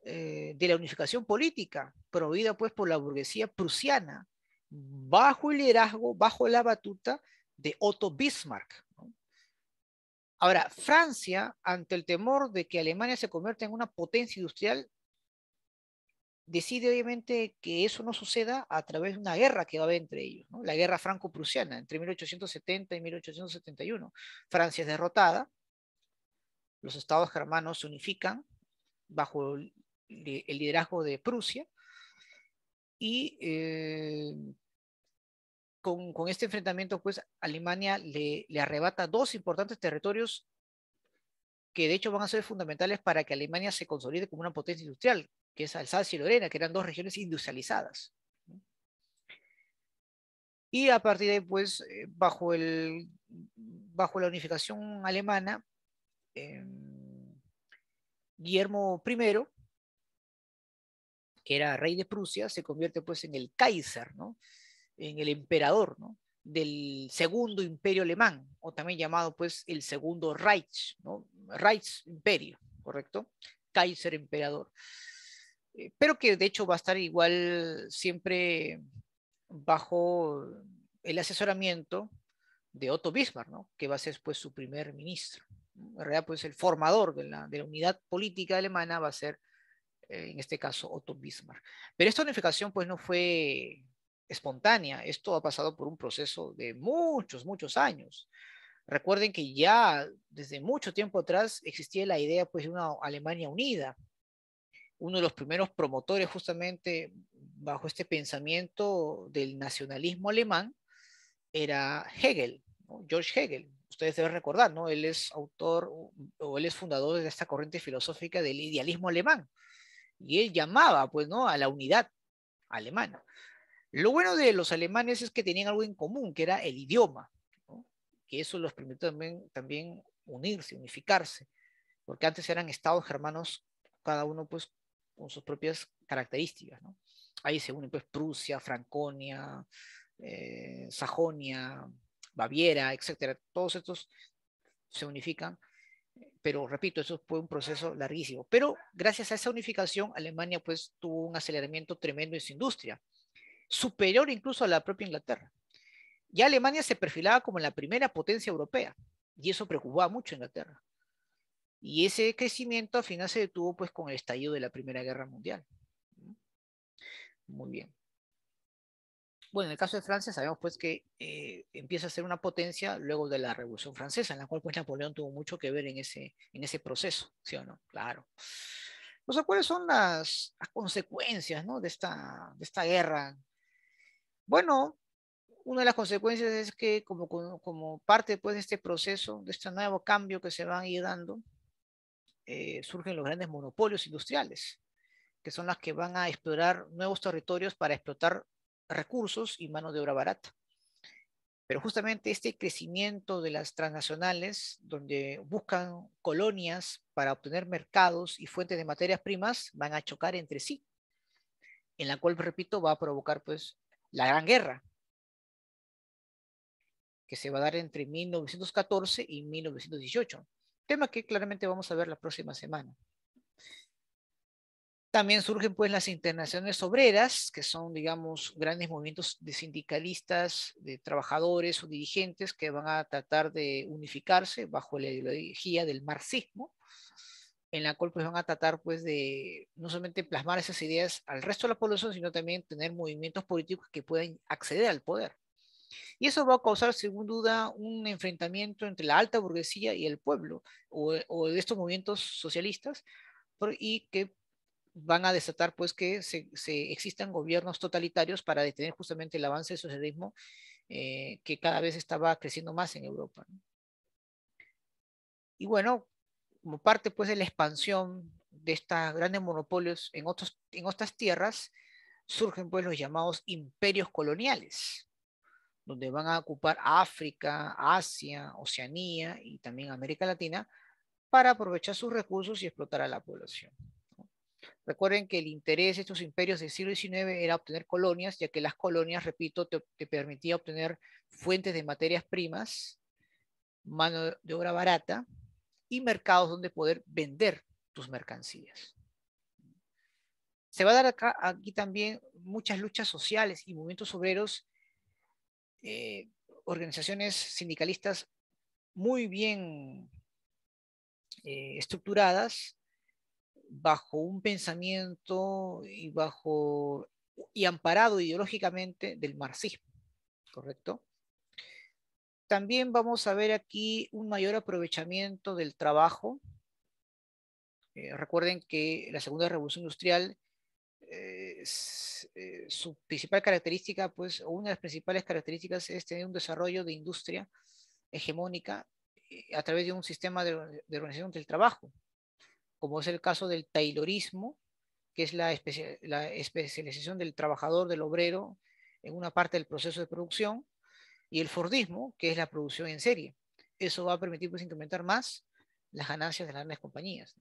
Speaker 1: de la unificación política, promovida pues por la burguesía prusiana, bajo el liderazgo, bajo la batuta de Otto Bismarck. Ahora, Francia, ante el temor de que Alemania se convierta en una potencia industrial, decide obviamente que eso no suceda a través de una guerra que va a haber entre ellos, la guerra franco-prusiana entre 1870 y 1871. Francia es derrotada, los estados germanos se unifican bajo el liderazgo de Prusia y eh, con, este enfrentamiento, pues Alemania le, arrebata dos importantes territorios que de hecho van a ser fundamentales para que Alemania se consolide como una potencia industrial, que es Alsacia y Lorena, que eran dos regiones industrializadas. Y a partir de pues, eh, bajo, el, bajo la unificación alemana, em, Guillermo I, que era rey de Prusia, se convierte pues en el Kaiser, ¿no? en el emperador, ¿no? del segundo imperio alemán, o también llamado pues el segundo Reich, ¿no? Reich imperio, ¿correcto? Kaiser emperador. Eh, pero que de hecho va a estar igual siempre bajo el asesoramiento de Otto Bismarck, ¿no? que va a ser pues su primer ministro. En realidad pues el formador de la, de la unidad política alemana va a ser eh, en este caso Otto Bismarck. Pero esta unificación pues no fue espontánea. Esto ha pasado por un proceso de muchos, muchos años. Recuerden que ya desde mucho tiempo atrás existía la idea pues, de una Alemania unida. Uno de los primeros promotores justamente bajo este pensamiento del nacionalismo alemán era Hegel, George Hegel. Ustedes deben recordar, ¿no? Él es autor o él es fundador de esta corriente filosófica del idealismo alemán. Y él llamaba, pues, ¿no? A la unidad alemana. Lo bueno de los alemanes es que tenían algo en común, que era el idioma, que eso los permitió también, también unirse, unificarse, porque antes eran estados germanos, cada uno pues con sus propias características. Ahí se unen pues Prusia, Franconia, eh, Sajonia, Baviera, etcétera. Todos estos se unifican, pero repito, eso fue un proceso larguísimo. Pero gracias a esa unificación, Alemania pues tuvo un aceleramiento tremendo en su industria superior incluso a la propia Inglaterra. Ya Alemania se perfilaba como la primera potencia europea y eso preocupaba mucho a Inglaterra. Y ese crecimiento al final se detuvo pues con el estallido de la Primera Guerra Mundial. Muy bien. Bueno, en el caso de Francia sabemos pues que eh, empieza a ser una potencia luego de la Revolución Francesa, en la cual pues Napoleón tuvo mucho que ver en ese, en ese proceso, ¿sí o no? Claro. O ¿cuáles son las, las consecuencias ¿no? de, esta, de esta guerra bueno, una de las consecuencias es que como, como parte pues, de este proceso, de este nuevo cambio que se van a ir dando, eh, surgen los grandes monopolios industriales, que son las que van a explorar nuevos territorios para explotar recursos y mano de obra barata. Pero justamente este crecimiento de las transnacionales, donde buscan colonias para obtener mercados y fuentes de materias primas, van a chocar entre sí, en la cual, repito, va a provocar pues la Gran Guerra, que se va a dar entre 1914 y 1918, tema que claramente vamos a ver la próxima semana. También surgen pues las internaciones obreras, que son, digamos, grandes movimientos de sindicalistas, de trabajadores o dirigentes que van a tratar de unificarse bajo la ideología del marxismo en la cual pues van a tratar pues de no solamente plasmar esas ideas al resto de la población, sino también tener movimientos políticos que puedan acceder al poder. Y eso va a causar, según duda, un enfrentamiento entre la alta burguesía y el pueblo, o, de estos movimientos socialistas, y que van a desatar pues que se, existan gobiernos totalitarios para detener justamente el avance del socialismo eh, que cada vez estaba creciendo más en Europa. ¿no? Y bueno, como parte pues de la expansión de estos grandes monopolios en, otros, en otras tierras, surgen pues los llamados imperios coloniales, donde van a ocupar África, Asia, Oceanía y también América Latina para aprovechar sus recursos y explotar a la población. Recuerden que el interés de estos imperios del siglo XIX era obtener colonias, ya que las colonias, repito, te, te permitía obtener fuentes de materias primas, mano de obra barata, y mercados donde poder vender tus mercancías. Se va a dar acá, aquí también muchas luchas sociales y movimientos obreros, eh, organizaciones sindicalistas muy bien eh, estructuradas bajo un pensamiento y bajo y amparado ideológicamente del marxismo, ¿correcto? también vamos a ver aquí un mayor aprovechamiento del trabajo. Eh, recuerden que la segunda revolución industrial, eh, eh, su principal característica, pues una de las principales características es tener un desarrollo de industria hegemónica a través de un sistema de, organización del trabajo, como es el caso del taylorismo, que es la, la especialización del trabajador, del obrero, en una parte del proceso de producción, y el Fordismo, que es la producción en serie. Eso va a permitir pues, incrementar más las ganancias de las grandes compañías.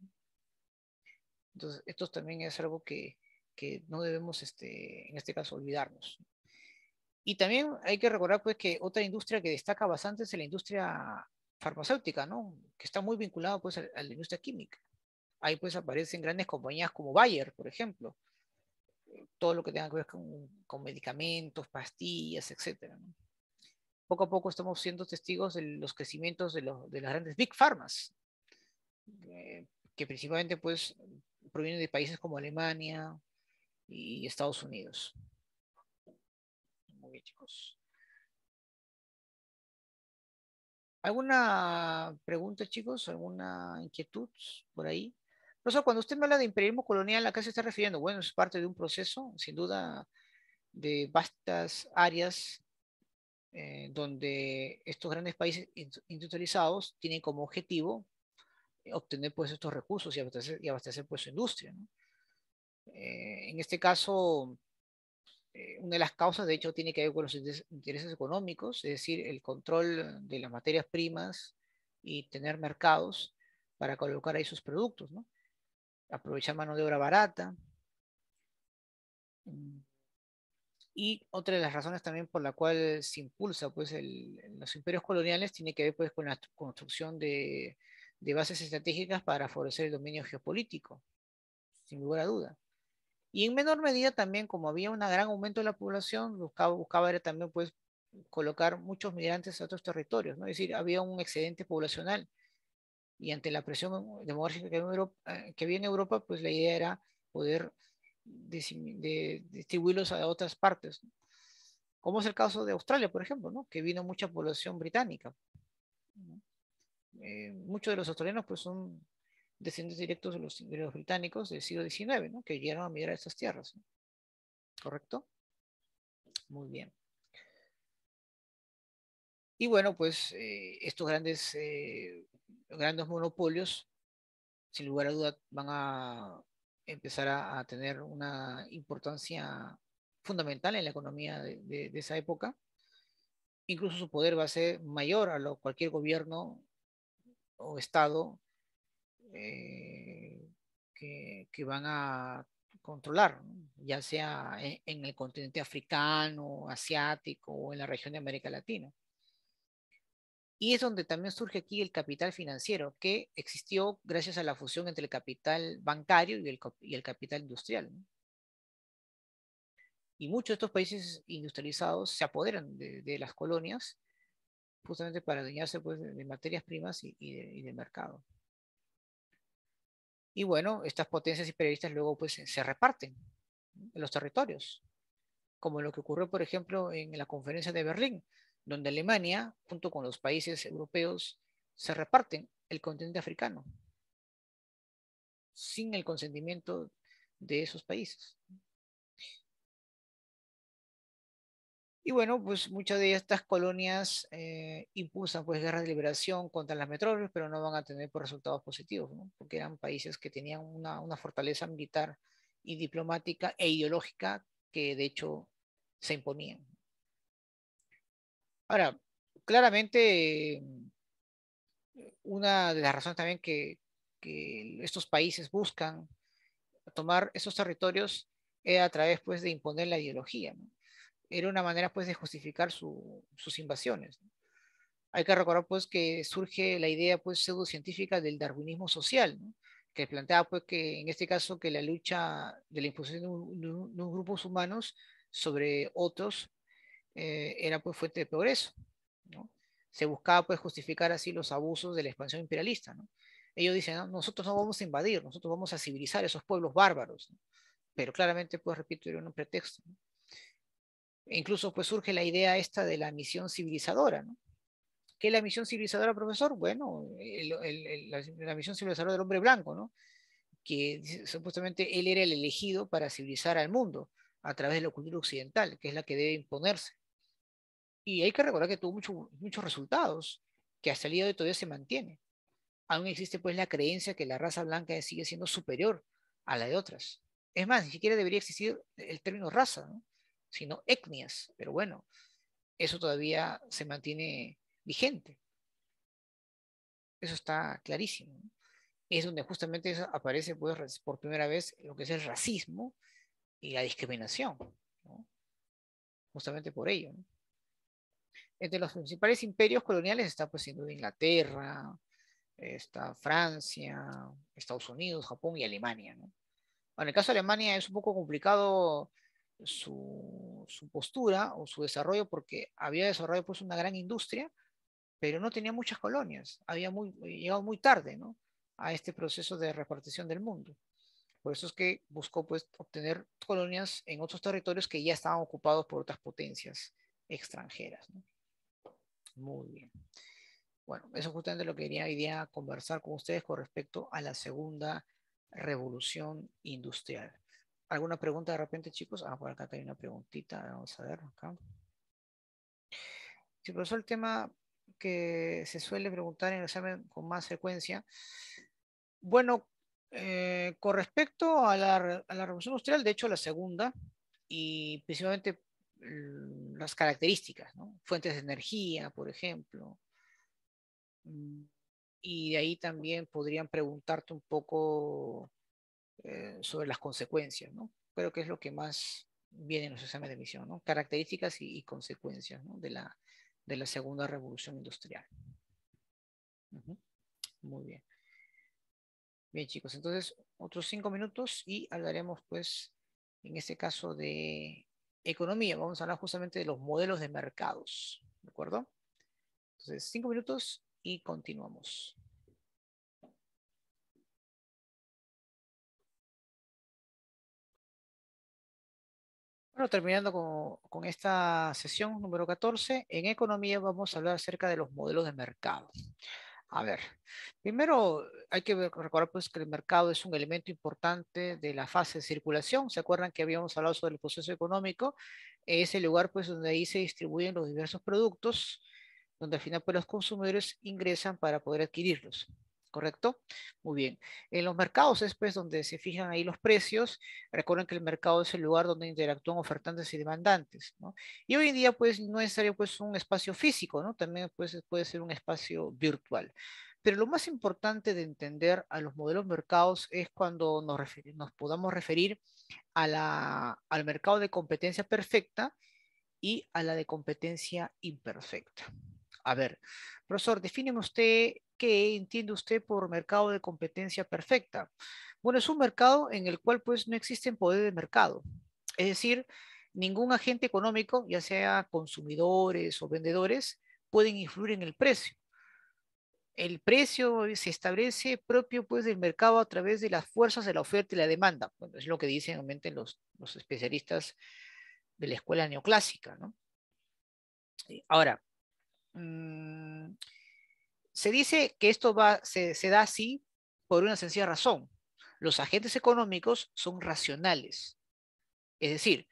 Speaker 1: Entonces, esto también es algo que, que no debemos, este, en este caso, olvidarnos. Y también hay que recordar pues, que otra industria que destaca bastante es la industria farmacéutica, ¿no? que está muy vinculada pues, a, la industria química. Ahí pues aparecen grandes compañías como Bayer, por ejemplo, todo lo que tenga que ver con, con medicamentos, pastillas, etc. ¿no? poco a poco estamos siendo testigos de los crecimientos de, de las grandes big pharmas, eh, que principalmente pues provienen de países como Alemania y Estados Unidos.
Speaker 2: Muy chicos.
Speaker 1: ¿Alguna pregunta, chicos? ¿Alguna inquietud por ahí? Rosa, cuando usted me habla de imperialismo colonial, ¿a qué se está refiriendo? Bueno, es parte de un proceso, sin duda, de vastas áreas eh, donde estos grandes países industrializados tienen como objetivo eh, obtener pues estos recursos y abastecer, y abastecer pues su industria. ¿no? Eh, en este caso, una de las causas de hecho tiene que ver con los intereses económicos, es decir, el control de las materias primas y tener mercados para colocar ahí sus productos, ¿no? aprovechar mano de obra barata. Mm. Y otra de las razones también por la cual se impulsa pues, los imperios coloniales tiene que ver pues, con la construcción de, bases estratégicas para favorecer el dominio geopolítico, sin lugar a duda. Y en menor medida también, como había un gran aumento de la población, buscaba, buscaba era también pues, colocar muchos migrantes a otros territorios, ¿no? es decir, había un excedente poblacional. Y ante la presión demográfica que había en eh, Europa, pues la idea era poder distribuirlos a otras partes. Como es el caso de Australia, por ejemplo, que vino mucha población británica. Eh, muchos de los australianos pues, son descendientes directos de los, ingresos británicos del siglo XIX, ¿no? que llegaron a migrar a estas tierras. ¿Correcto? Muy bien. Y bueno, pues eh, estos grandes, eh, grandes monopolios, sin lugar a duda, van a empezará a tener una importancia fundamental en la economía de, esa época. Incluso su poder va a ser mayor a lo cualquier gobierno o Estado eh, que, van a controlar, ya sea en, el continente africano, asiático o en la región de América Latina. Y es donde también surge aquí el capital financiero, que existió gracias a la fusión entre el capital bancario y el, capital industrial. Y muchos de estos países industrializados se apoderan de, las colonias justamente para adueñarse pues, de materias primas y, de, del mercado. Y bueno, estas potencias imperialistas luego pues, se reparten en los territorios, como lo que ocurrió, por ejemplo, en la conferencia de Berlín, donde Alemania, junto con los países europeos, se reparten el continente africano sin el consentimiento de esos países. Y bueno, pues muchas de estas colonias eh, impulsan pues guerras de liberación contra las metrópolis, pero no van a tener por pues, resultados positivos, porque eran países que tenían una, una, fortaleza militar y diplomática e ideológica que de hecho se imponían. Ahora, claramente, em, una de las razones también que, estos países buscan tomar esos territorios es a través pues, de imponer la ideología. Era una manera pues, de justificar sus invasiones. Hay que recordar pues, que surge la idea pues, pseudocientífica del darwinismo social, que planteaba pues, que en este caso que la lucha de la imposición de, de unos grupos humanos sobre otros eh, era pues fuente de progreso. Se buscaba pues justificar así los abusos de la expansión imperialista. Ellos dicen, nosotros no vamos a invadir, nosotros vamos a civilizar esos pueblos bárbaros. Pero claramente, pues repito, era un pretexto. E incluso pues surge la idea esta de la misión civilizadora. ¿Qué es la misión civilizadora, profesor? Bueno, la, la, misión civilizadora del hombre blanco, ¿no? que supuestamente él era el elegido para civilizar al mundo a través de la cultura occidental, que es la que debe imponerse. Y hay que recordar que tuvo muchos resultados que hasta el día de hoy todavía se mantiene. Aún existe pues la creencia que la raza blanca sigue siendo superior a la de otras. Es más, ni siquiera debería existir el término raza, sino etnias. Pero bueno, eso todavía se mantiene vigente. Eso está clarísimo. Es donde justamente aparece pues, por primera vez lo que es el racismo y la discriminación. Justamente por ello. ¿no? entre los principales imperios coloniales está pues sin Inglaterra, está Francia, Estados Unidos, Japón y Alemania. ¿no? Bueno, en el caso de Alemania es un poco complicado su, postura o su desarrollo porque había desarrollado pues una gran industria, pero no tenía muchas colonias, había muy, llegado muy tarde ¿no? a este proceso de repartición del mundo. Por eso es que buscó pues, obtener colonias en otros territorios que ya estaban ocupados por otras potencias extranjeras. ¿no? Muy bien. Bueno, eso es justamente lo que quería hoy día conversar con ustedes con respecto a la segunda revolución industrial. ¿Alguna pregunta de repente, chicos? Ah, por acá hay una preguntita, vamos a ver acá. Sí, profesor, el tema que se suele preguntar en el examen con más frecuencia. Bueno, eh, con respecto a la, a la revolución industrial, de hecho la segunda, y principalmente Mm, las características, fuentes de energía, por ejemplo. Mm, y de ahí también podrían preguntarte un poco eh, sobre las consecuencias, ¿no? Creo que es lo que más viene en los exámenes de emisión, ¿no? Características y, consecuencias ¿no? de, la, de la segunda revolución industrial. Muy bien. Bien, chicos, entonces otros cinco minutos y hablaremos, pues, en este caso de economía, vamos a hablar justamente de los modelos de mercados, ¿de acuerdo? Entonces, cinco minutos y continuamos. Bueno, terminando con, con, esta sesión número 14, en economía vamos a hablar acerca de los modelos de mercado. A ver, primero hay que recordar pues que el mercado es un elemento importante de la fase de circulación. ¿Se acuerdan que habíamos hablado sobre el proceso económico? Es el lugar pues donde ahí se distribuyen los diversos productos, donde al final pues los consumidores ingresan para poder adquirirlos. ¿correcto? Muy bien. En los mercados es pues donde se fijan ahí los precios. Recuerden que el mercado es el lugar donde interactúan ofertantes y demandantes, ¿no? Y hoy en día pues no es necesario pues un espacio físico, ¿no? También pues puede ser un espacio virtual. Pero lo más importante de entender a los modelos mercados es cuando nos, podamos referir a la, al mercado de competencia perfecta y a la de competencia imperfecta. A ver, profesor, define usted qué entiende usted por mercado de competencia perfecta. Bueno, es un mercado en el cual pues no existen poder de mercado. Es decir, ningún agente económico, ya sea consumidores o vendedores, pueden influir en el precio. El precio se establece propio pues, del mercado a través de las fuerzas de la oferta y la demanda. Bueno, es lo que dicen realmente los, los especialistas de la escuela neoclásica. ¿no? Ahora, Mm, se dice que esto va, se, da así por una sencilla razón. Los agentes económicos son racionales. Es decir,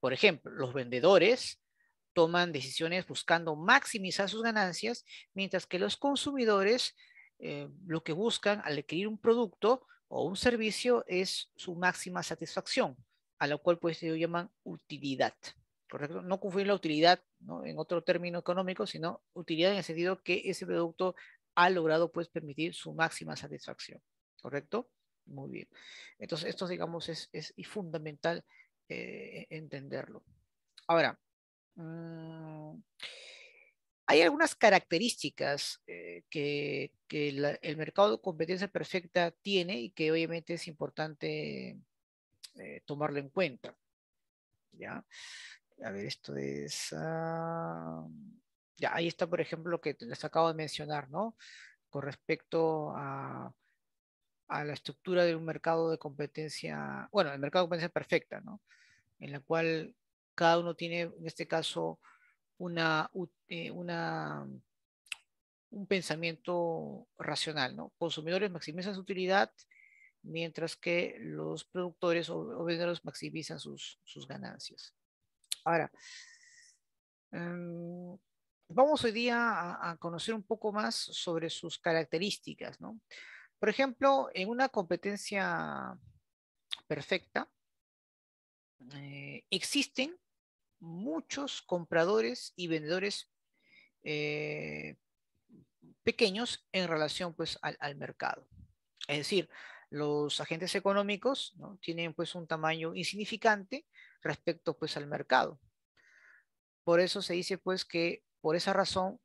Speaker 1: por ejemplo, los vendedores toman decisiones buscando maximizar sus ganancias, mientras que los consumidores eh, lo que buscan al adquirir un producto o un servicio es su máxima satisfacción, a lo cual pues ellos llaman utilidad, ¿correcto? No confundir la utilidad en otro término económico, sino utilidad en el sentido que ese producto ha logrado pues, permitir su máxima satisfacción. ¿Correcto? Muy bien. Entonces, esto, digamos, es, fundamental eh, e, entenderlo. Ahora, mm, hay algunas características eh, que, el mercado de competencia perfecta tiene y que obviamente es importante eh, tomarlo en cuenta. ¿ya? a ver, esto es... Ah, ya, ahí está, por ejemplo, lo que les acabo de mencionar, ¿no? Con respecto a, la estructura de un mercado de competencia, bueno, el mercado de competencia perfecta, ¿no? En la cual cada uno tiene, en este caso, una, eh, una, un pensamiento racional, ¿no? Consumidores maximizan su utilidad, mientras que los productores o, vendedores maximizan sus ganancias. Ahora, em, vamos hoy día a, conocer un poco más sobre sus características, ¿no? Por ejemplo, en una competencia perfecta, eh, existen muchos compradores y vendedores eh, pequeños en relación pues, al, mercado. Es decir, los agentes económicos tienen pues, un tamaño insignificante respecto pues al mercado. Por eso se dice pues que por esa razón,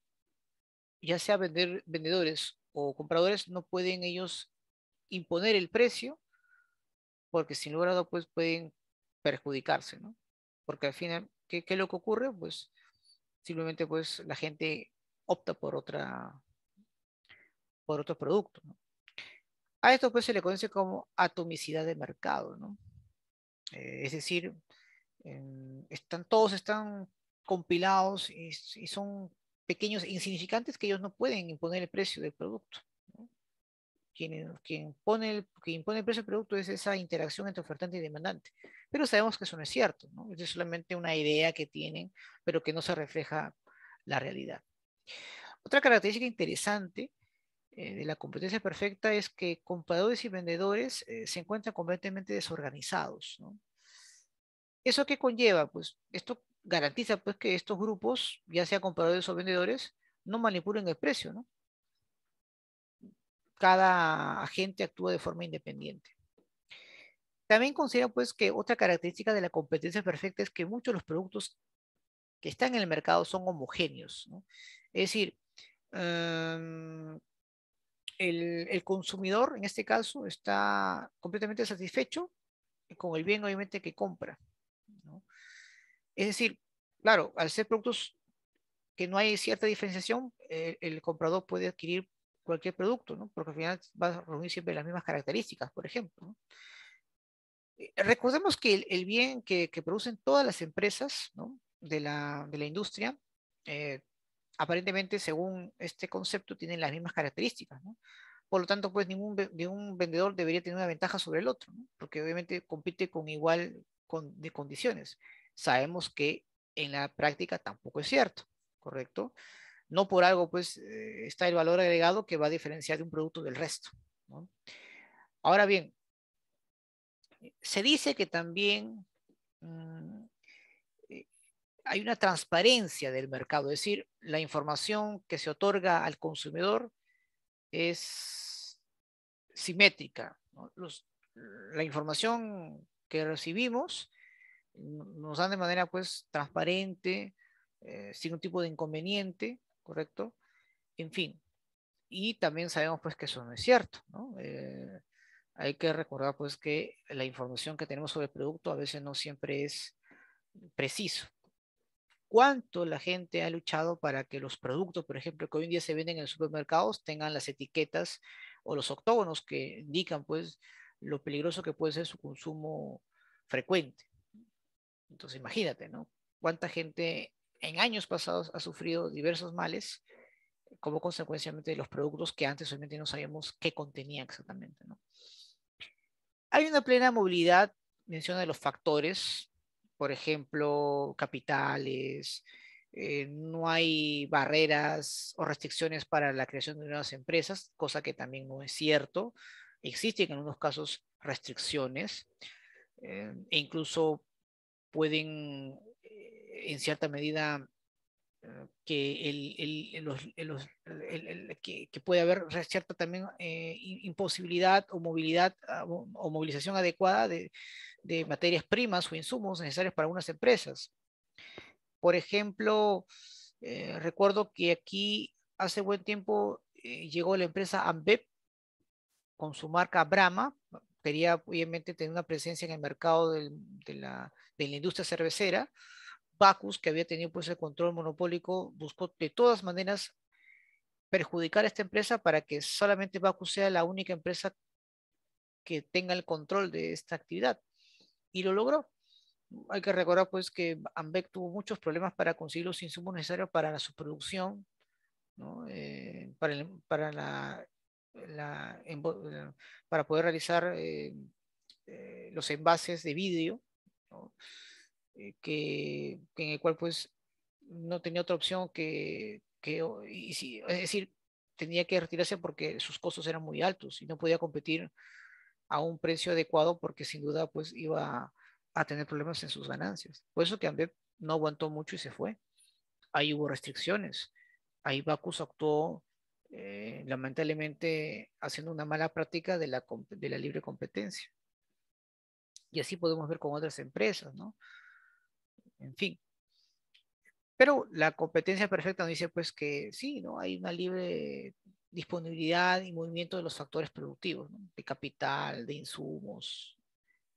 Speaker 1: ya sea vender, vendedores o compradores, no pueden ellos imponer el precio porque sin lugar a dudas pues pueden perjudicarse, ¿no? Porque al final, ¿qué, es lo que ocurre? Pues simplemente pues la gente opta por otra, por otro producto, A esto pues se le conoce como atomicidad de mercado, ¿no? Eh, es decir, están, todos están compilados y, son pequeños, insignificantes que ellos no pueden imponer el precio del producto. Quien, quien, el, impone el precio del producto es esa interacción entre ofertante y demandante. Pero sabemos que eso no es cierto, es solamente una idea que tienen, pero que no se refleja la realidad. Otra característica interesante eh, de la competencia perfecta es que compradores y vendedores eh, se encuentran completamente desorganizados. ¿Eso qué conlleva? Pues esto garantiza pues, que estos grupos, ya sea compradores o vendedores, no manipulen el precio, ¿no? Cada agente actúa de forma independiente. También considera pues que otra característica de la competencia perfecta es que muchos de los productos que están en el mercado son homogéneos. ¿no? Es decir, em, el, consumidor en este caso está completamente satisfecho con el bien obviamente que compra. Es decir, claro, al ser productos que no hay cierta diferenciación, eh, el, comprador puede adquirir cualquier producto, porque al final va a reunir siempre las mismas características, por ejemplo. Eh, recordemos que el, bien que, producen todas las empresas de, la, de, la, industria, eh, aparentemente, según este concepto, tienen las mismas características. Por lo tanto, pues ningún, ningún, vendedor debería tener una ventaja sobre el otro, porque obviamente compite con igual de condiciones sabemos que en la práctica tampoco es cierto, ¿correcto? No por algo, pues, eh, está el valor agregado que va a diferenciar de un producto del resto. ¿no? Ahora bien, se dice que también mm, eh, hay una transparencia del mercado, es decir, la información que se otorga al consumidor es simétrica. ¿no? la información que recibimos nos dan de manera pues transparente, eh, sin un tipo de inconveniente, ¿correcto? En fin, y también sabemos pues que eso no es cierto, ¿no? Eh, hay que recordar pues que la información que tenemos sobre el producto a veces no siempre es preciso. ¿Cuánto la gente ha luchado para que los productos, por ejemplo, que hoy en día se venden en supermercados, tengan las etiquetas o los octógonos que indican pues lo peligroso que puede ser su consumo frecuente? Entonces imagínate, ¿no? Cuánta gente en años pasados ha sufrido diversos males como consecuencia de los productos que antes solamente no sabíamos qué contenía exactamente, ¿no? Hay una plena movilidad, menciona los factores, por ejemplo, capitales, eh, no hay barreras o restricciones para la creación de nuevas empresas, cosa que también no es cierto. Existen en algunos casos restricciones eh, e incluso pueden eh, en cierta medida eh, que, el, que, puede haber cierta también eh, imposibilidad o movilidad ah, o, movilización adecuada de, materias primas o insumos necesarios para algunas empresas. Por ejemplo, recuerdo que aquí hace buen tiempo llegó la empresa AMBEP con su marca Brahma quería obviamente tener una presencia en el mercado de, la, de, la, industria cervecera, Bacus, que había tenido pues el control monopólico, buscó de todas maneras perjudicar a esta empresa para que solamente Bacus sea la única empresa que tenga el control de esta actividad. Y lo logró. Hay que recordar pues que Ambec tuvo muchos problemas para conseguir los insumos necesarios para la, su producción, ¿no? Eh, para, para la la, para poder realizar eh, eh, los envases de vidrio, eh, que, en el cual pues no tenía otra opción que, y es decir, tenía que retirarse porque sus costos eran muy altos y no podía competir a un precio adecuado porque sin duda pues iba a tener problemas en sus ganancias. Por eso que Ambev no aguantó mucho y se fue. Ahí hubo restricciones. Ahí Bacus actuó eh, lamentablemente haciendo una mala práctica de la, de la libre competencia. Y así podemos ver con otras empresas, ¿no? En fin. Pero la competencia perfecta nos dice pues que sí, ¿no? Hay una libre disponibilidad y movimiento de los factores productivos, ¿no? de capital, de insumos,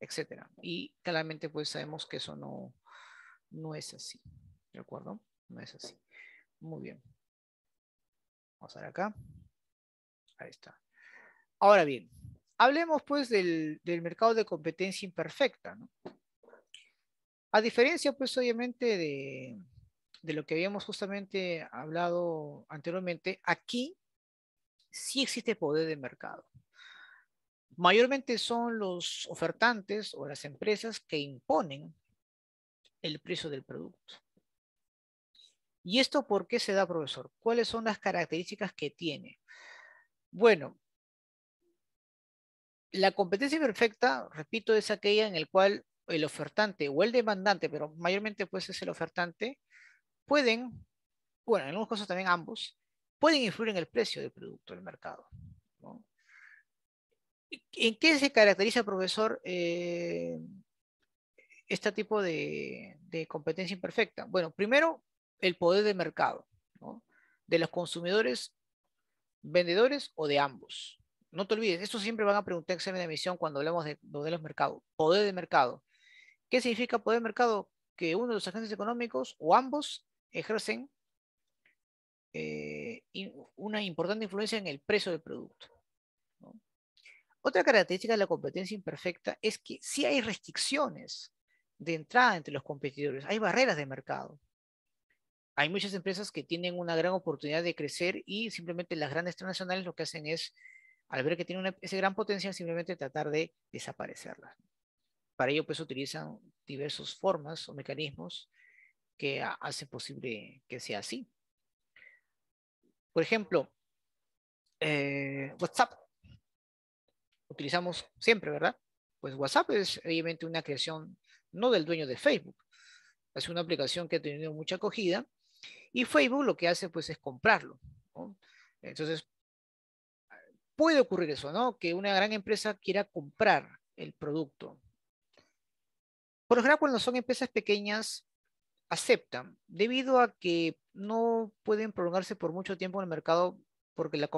Speaker 1: etcétera. Y claramente pues sabemos que eso no, no es así, ¿de acuerdo? No es así. Muy bien. Vamos a ver acá. Ahí está. Ahora bien, hablemos pues del, mercado de competencia imperfecta. ¿no? A diferencia pues obviamente de, de lo que habíamos justamente hablado anteriormente, aquí sí existe poder de mercado. Mayormente son los ofertantes o las empresas que imponen el precio del producto. ¿Y esto por qué se da, profesor? ¿Cuáles son las características que tiene? Bueno, la competencia imperfecta, repito, es aquella en la cual el ofertante o el demandante, pero mayormente pues es el ofertante, pueden, bueno, en algunos casos también ambos, pueden influir en el precio del producto, del mercado. ¿En qué se caracteriza, profesor, eh, este tipo de, de competencia imperfecta? Bueno, primero, el poder de mercado, ¿no? de los consumidores, vendedores o de ambos. No te olvides, esto siempre van a preguntar en examen de emisión cuando hablamos de modelos de mercado. Poder de mercado. ¿Qué significa poder de mercado? Que uno de los agentes económicos o ambos ejercen eh, una importante influencia en el precio del producto. Otra característica de la competencia imperfecta es que si hay restricciones de entrada entre los competidores, hay barreras de mercado hay muchas empresas que tienen una gran oportunidad de crecer y simplemente las grandes transnacionales lo que hacen es, al ver que tienen ese gran potencial, simplemente tratar de desaparecerlas. Para ello, pues utilizan diversas formas o mecanismos que hacen posible que sea así. Por ejemplo, eh, WhatsApp. Utilizamos siempre, ¿verdad? Pues WhatsApp es obviamente una creación no del dueño de Facebook, es una aplicación que ha tenido mucha acogida y Facebook lo que hace pues es comprarlo. Entonces, puede ocurrir eso, ¿no? Que una gran empresa quiera comprar el producto. Por lo general, cuando son empresas pequeñas, aceptan, debido a que no pueden prolongarse por mucho tiempo en el mercado porque la,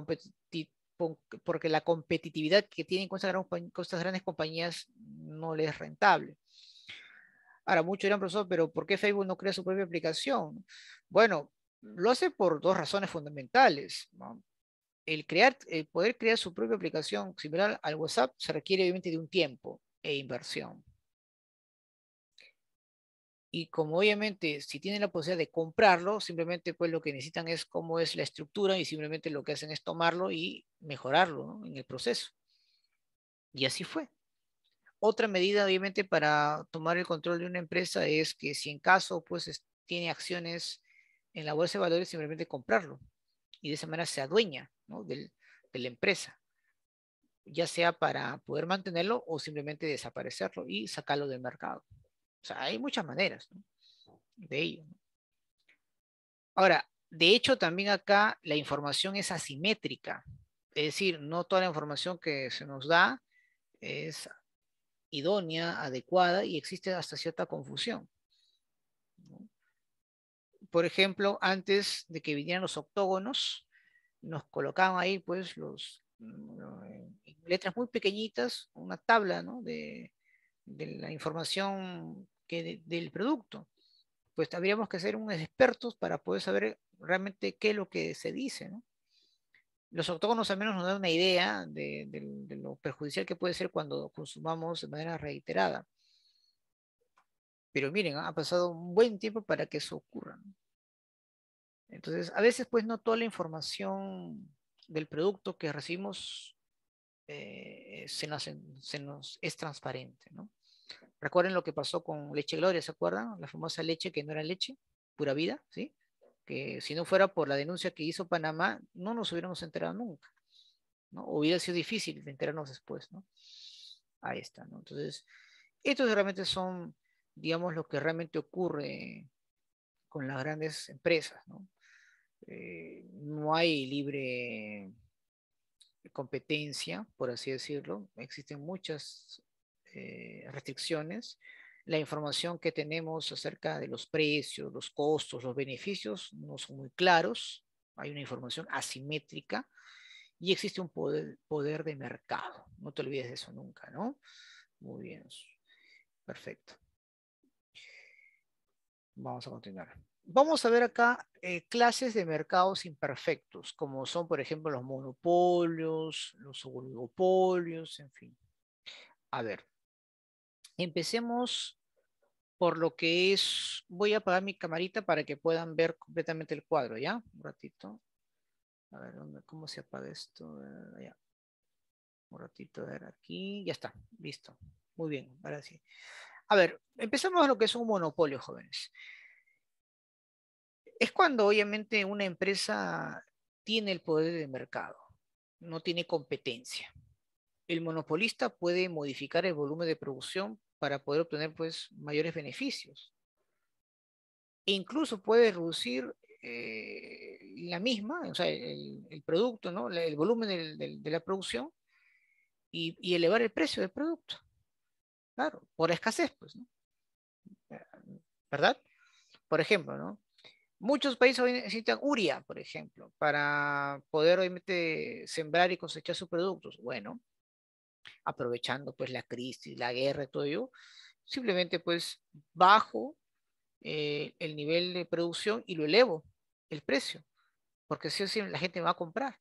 Speaker 1: competitividad que tienen con estas grandes compañías no les es rentable. Ahora, muchos dirán, profesor, pero ¿por qué Facebook no crea su propia aplicación? Bueno, lo hace por dos razones fundamentales. ¿no? El, crear, el poder crear su propia aplicación similar al WhatsApp se requiere obviamente de un tiempo e inversión. Y como obviamente si tienen la posibilidad de comprarlo, simplemente pues lo que necesitan es cómo es la estructura y simplemente lo que hacen es tomarlo y mejorarlo en el proceso. Y así fue. Otra medida, obviamente, para tomar el control de una empresa es que si en caso, pues, tiene acciones en la bolsa de valores, simplemente comprarlo. Y de esa manera se adueña ¿no? Del, de la empresa, ya sea para poder mantenerlo o simplemente desaparecerlo y sacarlo del mercado. O sea, hay muchas maneras de ello. Ahora, de hecho, también acá la información es asimétrica. Es decir, no toda la información que se nos da es idónea, adecuada y existe hasta cierta confusión. Por ejemplo, antes de que vinieran los octógonos, nos colocaban ahí pues los letras muy pequeñitas, una tabla ¿no? de, la información que del producto. Pues habríamos que ser unos expertos para poder saber realmente qué es lo que se dice. ¿no? Los octógonos al menos nos dan una idea de, lo perjudicial que puede ser cuando consumamos de manera reiterada. Pero miren, ha pasado un buen tiempo para que eso ocurra. Entonces, a veces pues no toda la información del producto que recibimos eh, se, se, nos, es transparente, ¿no? Recuerden lo que pasó con Leche Gloria, ¿se acuerdan? La famosa leche que no era leche, pura vida, ¿sí? que si no fuera por la denuncia que hizo Panamá, no nos hubiéramos enterado nunca. ¿no? Hubiera sido difícil enterarnos después, ¿no? Ahí está, ¿no? Entonces, estos realmente son, digamos, lo que realmente ocurre con las grandes empresas, ¿no? Eh, no hay libre competencia, por así decirlo. Existen muchas eh, restricciones la información que tenemos acerca de los precios, los costos, los beneficios no son muy claros, hay una información asimétrica y existe un poder, poder de mercado. No te olvides de eso nunca, ¿no? Muy bien, perfecto. Vamos a continuar. Vamos a ver acá eh, clases de mercados imperfectos, como son, por ejemplo, los monopolios, los oligopolios, en fin. A ver, Empecemos por lo que es, voy a apagar mi camarita para que puedan ver completamente el cuadro, ¿ya? Un ratito. A ver, ¿cómo se apaga esto? ya. Eh, un ratito, a ver, aquí. Ya está, listo. Muy bien, ahora sí. A ver, empezamos lo que es un monopolio, jóvenes. Es cuando obviamente una empresa tiene el poder de mercado, no tiene competencia el monopolista puede modificar el volumen de producción para poder obtener pues, mayores beneficios. E incluso puede reducir eh, la misma, o sea, el, producto, ¿no? el volumen de la producción y, elevar el precio del producto. Claro, por escasez, pues, ¿no? ¿Verdad? Por ejemplo, ¿no? Muchos países hoy necesitan uria, por ejemplo, para poder obviamente sembrar y cosechar sus productos. Bueno, aprovechando pues la crisis, la guerra todo ello, simplemente pues bajo eh, el nivel de producción y lo elevo, el precio, porque si así la gente va a comprar.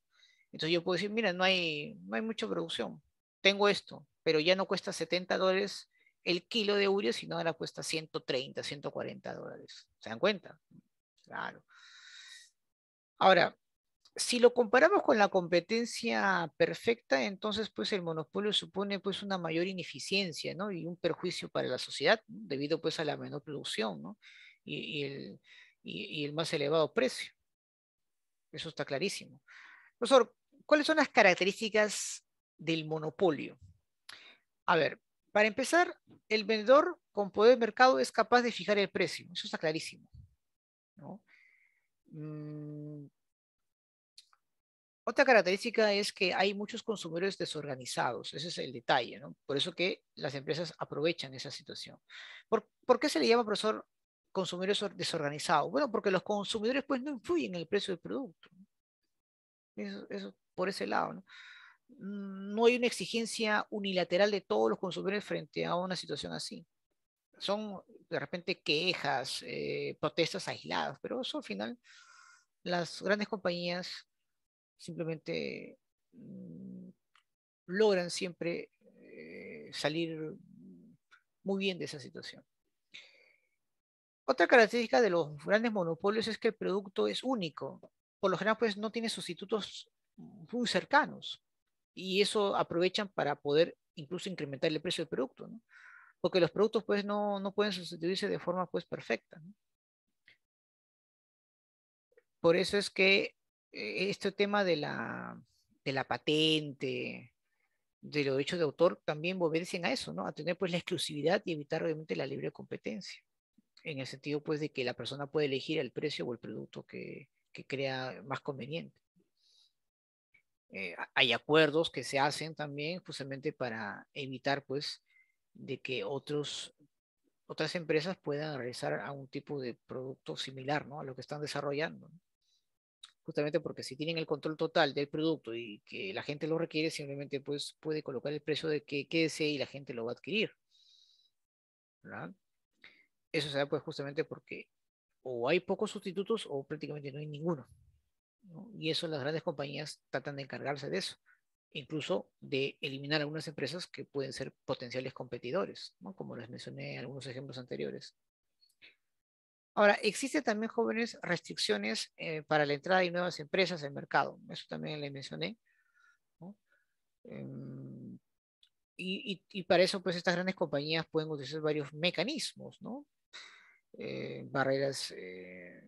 Speaker 1: Entonces yo puedo decir, mira, no hay, no hay mucha producción, tengo esto, pero ya no cuesta 70 dólares el kilo de urea, sino ahora cuesta 130, 140 dólares. ¿Se dan cuenta? Claro. Ahora, si lo comparamos con la competencia perfecta, entonces pues el monopolio supone pues una mayor ineficiencia, ¿no? Y un perjuicio para la sociedad debido pues a la menor producción, ¿no? Y, el, más elevado precio. Eso está clarísimo. Profesor, ¿cuáles son las características del monopolio? A ver, para empezar, el vendedor con poder de mercado es capaz de fijar el precio. Eso está clarísimo, ¿no? Mm, otra característica es que hay muchos consumidores desorganizados, ese es el detalle, ¿no? Por eso que las empresas aprovechan esa situación. ¿Por, qué se le llama, profesor, consumidores desorganizados? Bueno, porque los consumidores pues no influyen en el precio del producto. Eso, por ese lado, ¿no? Mm, no hay una exigencia unilateral de todos los consumidores frente a una situación así. Son de repente quejas, eh, protestas aisladas, pero eso al final las grandes compañías simplemente mm, logran siempre eh, salir muy bien de esa situación. Otra característica de los grandes monopolios es que el producto es único. Por lo general, pues no tiene sustitutos muy cercanos. Y eso aprovechan para poder incluso incrementar el precio del producto, ¿no? Porque los productos, pues, no, no pueden sustituirse de forma, pues, perfecta. Por eso es que eh, este tema de la, patente, de los derechos de autor, también volverse a eso, ¿no? A tener pues la exclusividad y evitar obviamente la libre competencia. En el sentido pues de que la persona puede elegir el precio o el producto que, crea más conveniente. Eh, hay acuerdos que se hacen también justamente para evitar pues de que otros otras empresas puedan realizar algún tipo de producto similar ¿no? a lo que están desarrollando justamente porque si tienen el control total del producto y que la gente lo requiere, simplemente pues puede colocar el precio de que, que desee y la gente lo va a adquirir. Eso se da pues justamente porque o hay pocos sustitutos o prácticamente no hay ninguno. Y eso las grandes compañías tratan de encargarse de eso. Incluso de eliminar algunas empresas que pueden ser potenciales competidores, como les mencioné en algunos ejemplos anteriores. Ahora, existen también jóvenes restricciones eh, para la entrada de nuevas empresas al mercado. Eso también le mencioné. Em, y, para eso, pues, estas grandes compañías pueden utilizar varios mecanismos, ¿no? Eh, barreras eh,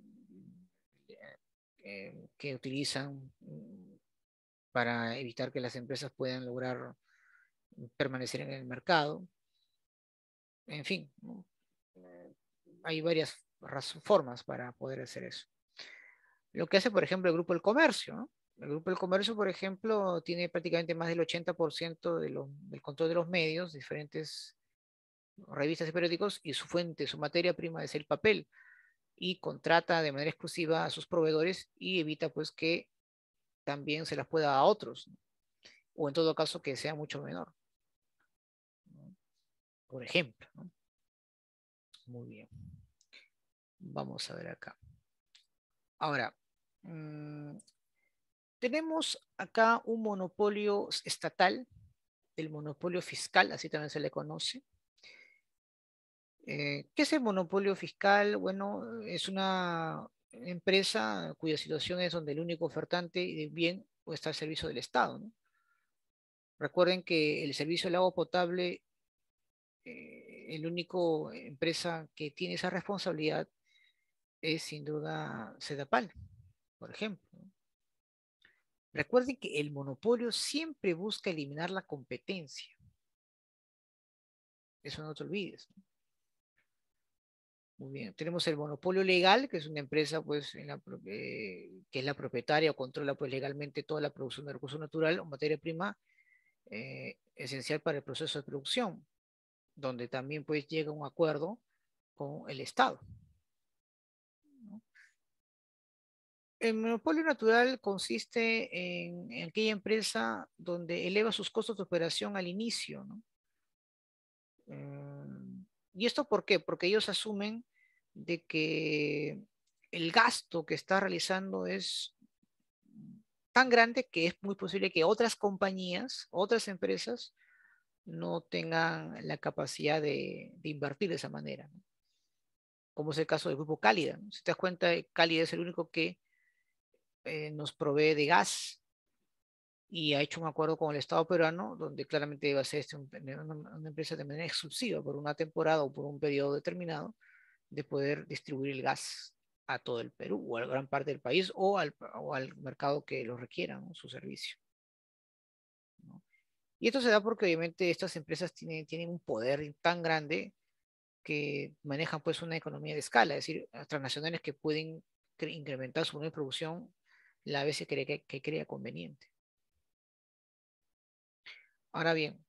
Speaker 1: que utilizan mm, para evitar que las empresas puedan lograr permanecer en el mercado. En fin, hay varias formas para poder hacer eso. Lo que hace, por ejemplo, el Grupo del Comercio. El Grupo del Comercio, por ejemplo, tiene prácticamente más del 80% de del control de los medios, diferentes revistas y periódicos, y su fuente, su materia prima es el papel, y contrata de manera exclusiva a sus proveedores y evita pues que también se las pueda a otros, o en todo caso que sea mucho menor. Por ejemplo. Muy bien. Vamos a ver acá. Ahora, mm, tenemos acá un monopolio estatal, el monopolio fiscal, así también se le conoce. Eh, ¿Qué es el monopolio fiscal? Bueno, es una empresa cuya situación es donde el único ofertante de bien o está al servicio del Estado. Recuerden que el servicio del agua potable, eh, el único empresa que tiene esa responsabilidad es eh, sin duda CEDAPAL por ejemplo. Recuerden que el monopolio siempre busca eliminar la competencia. Eso no te olvides. Muy bien, tenemos el monopolio legal, que es una empresa pues, eh, que es la propietaria o controla pues, legalmente toda la producción de recursos naturales o materia prima eh, esencial para el proceso de producción, donde también pues, llega un acuerdo con el Estado. El monopolio natural consiste en, aquella empresa donde eleva sus costos de operación al inicio. ¿no? Eh, ¿Y esto por qué? Porque ellos asumen de que el gasto que está realizando es tan grande que es muy posible que otras compañías, otras empresas, no tengan la capacidad de, invertir de esa manera. Como es el caso del grupo Cálida. Si te das cuenta, Cálida es el único que eh, nos provee de gas y ha hecho un acuerdo con el Estado peruano donde claramente va a ser este, una, empresa de manera exclusiva por una temporada o por un periodo determinado de poder distribuir el gas a todo el Perú o a gran parte del país o al, o al mercado que lo requiera su servicio. Y esto se da porque obviamente estas empresas tienen, tienen un poder tan grande que manejan pues una economía de escala, es decir, transnacionales que pueden incrementar su producción la veces cree que, crea conveniente. Ahora bien,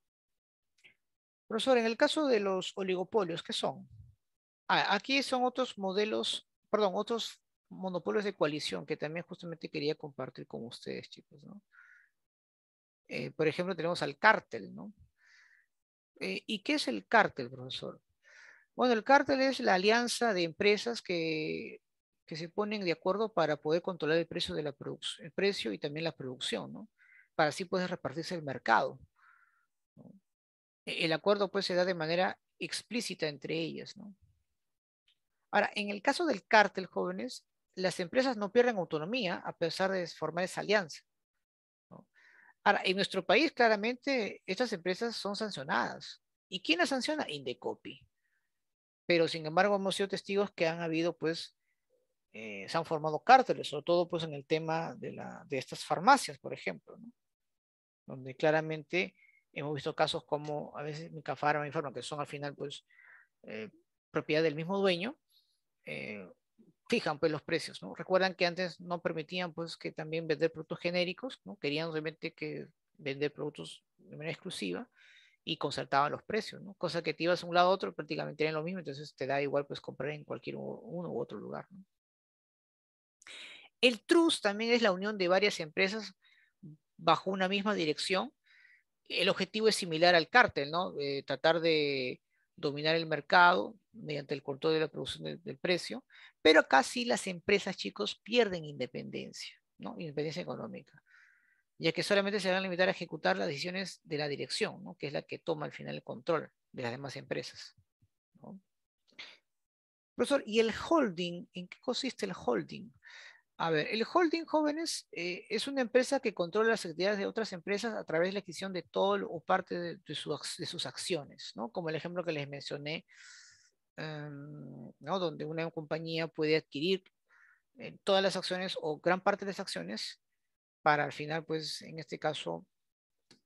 Speaker 1: profesor, en el caso de los oligopolios, ¿qué son? aquí son otros modelos, perdón, otros monopolios de coalición que también justamente quería compartir con ustedes, chicos. Eh, por ejemplo, tenemos al cártel, ¿no? Eh, ¿Y qué es el cártel, profesor? Bueno, el cártel es la alianza de empresas que que se ponen de acuerdo para poder controlar el precio, de la el precio y también la producción, ¿no? Para así poder repartirse el mercado. E-, el acuerdo pues se da de manera explícita entre ellas, ¿no? Ahora, en el caso del cártel, jóvenes, las empresas no pierden autonomía a pesar de formar esa alianza. Ahora, en nuestro país, claramente, estas empresas son sancionadas. ¿Y quién las sanciona? Indecopi. Pero, sin embargo, hemos sido testigos que han habido, pues, eh, se han formado cárteles, sobre todo pues en el tema de, la, de estas farmacias, por ejemplo, ¿no? donde claramente hemos visto casos como a veces Micafarma informa que son al final pues eh, propiedad del mismo dueño, eh, fijan pues los precios, ¿no? Recuerdan que antes no permitían pues que también vender productos genéricos, ¿no? Querían realmente que vender productos de manera exclusiva y concertaban los precios, ¿no? Cosa que te ibas de un lado a otro prácticamente eran lo mismo, entonces te da igual pues comprar en cualquier uno u otro lugar, ¿no? El trust también es la unión de varias empresas bajo una misma dirección. El objetivo es similar al cártel, ¿no? Eh, tratar de dominar el mercado mediante el control de la producción del precio, pero acá sí las empresas, chicos, pierden independencia, ¿no? Independencia económica, ya que solamente se van a limitar a ejecutar las decisiones de la dirección, ¿no? Que es la que toma al final el control de las demás empresas, Profesor, ¿y el holding? ¿En qué consiste el holding? A ver, el holding jóvenes eh, es una empresa que controla las actividades de otras empresas a través de la adquisición de todo o parte de, de, sus acciones, ¿no? Como el ejemplo que les mencioné, em, ¿no? Donde una compañía puede adquirir eh, todas las acciones o gran parte de las acciones para al final, pues, en este caso,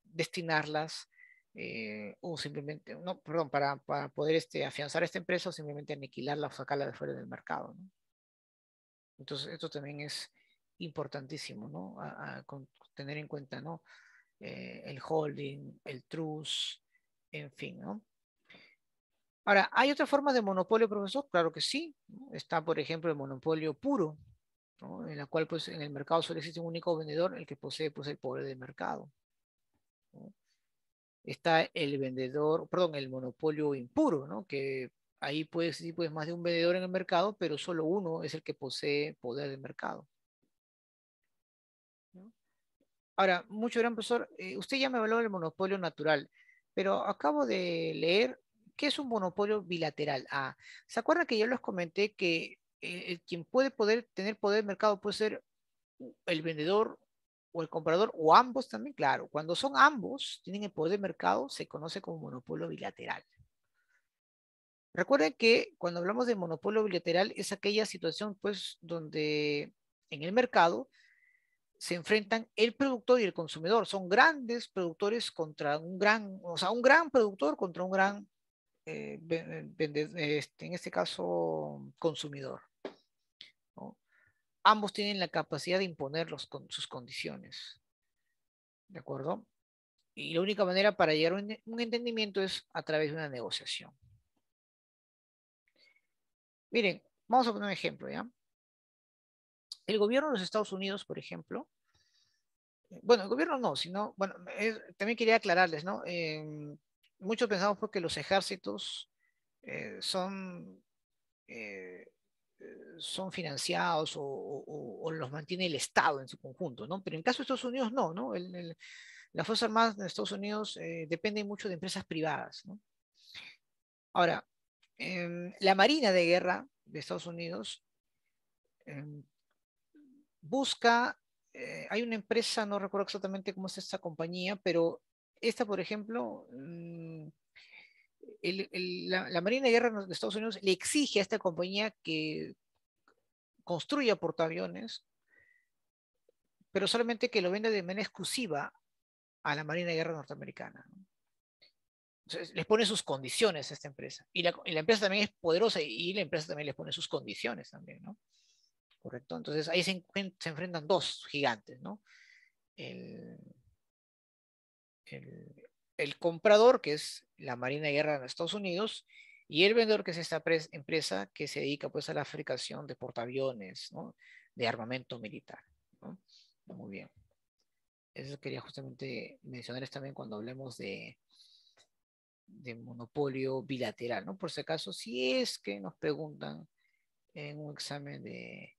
Speaker 1: destinarlas eh, o simplemente, no, perdón, para, poder este, afianzar esta empresa o simplemente aniquilarla o sacarla de fuera del mercado, ¿no? Entonces, esto también es importantísimo, ¿no? A, tener en cuenta, ¿no? Eh, el holding, el trust, en fin, ¿no? Ahora, ¿hay otra forma de monopolio, profesor? Claro que sí. Está, por ejemplo, el monopolio puro, ¿no? en la cual pues, en el mercado solo existe un único vendedor, el que posee pues, el poder del mercado. Está el vendedor, perdón, el monopolio impuro, ¿no? que Ahí puede existir pues, más de un vendedor en el mercado, pero solo uno es el que posee poder de mercado. Ahora, mucho gran profesor, eh, usted ya me habló del monopolio natural, pero acabo de leer ¿qué es un monopolio bilateral? Ah, ¿se acuerdan que yo les comenté que eh, quien puede poder tener poder de mercado puede ser el vendedor o el comprador o ambos también? Claro, cuando son ambos, tienen el poder de mercado, se conoce como monopolio bilateral. Recuerden que cuando hablamos de monopolio bilateral es aquella situación pues donde en el mercado se enfrentan el productor y el consumidor. Son grandes productores contra un gran, o sea, un gran productor contra un gran, eh, este, en este caso, consumidor. Ambos tienen la capacidad de imponer con sus condiciones. ¿De acuerdo? Y la única manera para llegar a un entendimiento es a través de una negociación. Miren, vamos a poner un ejemplo, ¿ya? El gobierno de los Estados Unidos, por ejemplo, bueno, el gobierno no, sino, bueno, también quería aclararles, ¿no? Em, muchos pensamos porque los ejércitos eh, son, eh, son financiados o, los mantiene el Estado en su conjunto, ¿no? Pero en el caso de Estados Unidos no, ¿no? El, el, las Fuerzas Armadas de Estados Unidos eh, dependen mucho de empresas privadas, ¿no? Ahora, Em, la Marina de Guerra de Estados Unidos em, busca, eh, hay una empresa, no recuerdo exactamente cómo es esta compañía, pero esta, por ejemplo, mm, la, Marina de Guerra de Estados Unidos le exige a esta compañía que construya portaaviones, pero solamente que lo venda de manera exclusiva a la Marina de Guerra norteamericana. ¿no? les pone sus condiciones a esta empresa. Y la, empresa también es poderosa y la empresa también les pone sus condiciones también, ¿no? Correcto. Entonces ahí se, enfrentan dos gigantes, ¿no? El, comprador, que es la Marina de Guerra de Estados Unidos, y el vendedor, que es esta empresa que se dedica pues a la fabricación de portaaviones, ¿no? De armamento militar, ¿no? Muy bien. Eso quería justamente mencionarles también cuando hablemos de, de monopolio bilateral, ¿no? Por si acaso, si es que nos preguntan en un examen de,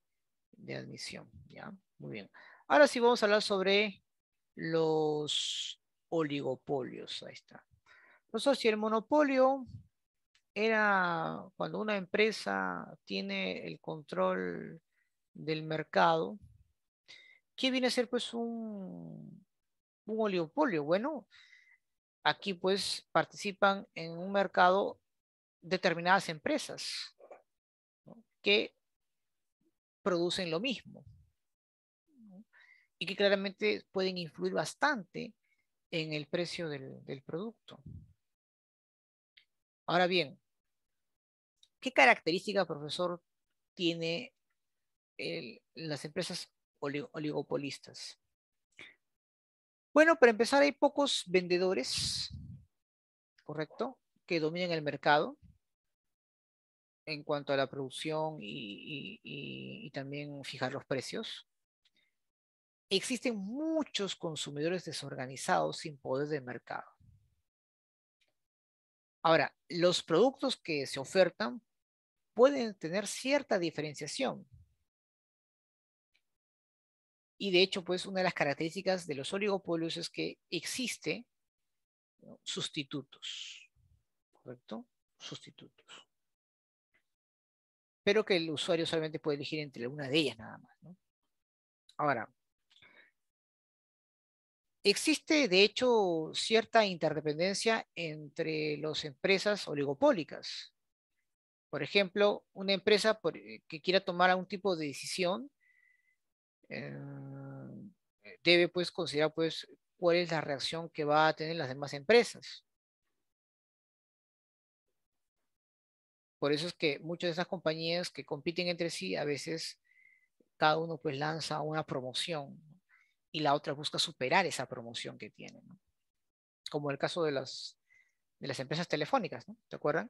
Speaker 1: de admisión, ¿ya? Muy bien. Ahora sí vamos a hablar sobre los oligopolios, ahí está. Entonces, si el monopolio era cuando una empresa tiene el control del mercado, ¿qué viene a ser pues un, un oligopolio? Bueno, aquí pues participan en un mercado determinadas empresas que producen lo mismo y que claramente pueden influir bastante en el precio del, producto. Ahora bien, ¿qué característica, profesor, tiene las empresas oligopolistas? Bueno, para empezar, hay pocos vendedores, ¿correcto? Que dominen el mercado en cuanto a la producción y, y también fijar los precios. Existen muchos consumidores desorganizados sin poder de mercado. Ahora, los productos que se ofertan pueden tener cierta diferenciación, y de hecho, pues una de las características de los oligopolios es que existe sustitutos, ¿correcto? Sustitutos. Pero que el usuario solamente puede elegir entre una de ellas nada más, ¿no? Ahora, existe de hecho cierta interdependencia entre las empresas oligopólicas. Por ejemplo, una empresa eh, que quiera tomar algún tipo de decisión Em, debe pues considerar pues cuál es la reacción que va a tener las demás empresas. Por eso es que muchas de esas compañías que compiten entre sí, a veces cada uno pues lanza una promoción y la otra busca superar esa promoción que tiene. Como el caso de las, de las empresas telefónicas, ¿no? ¿te acuerdan?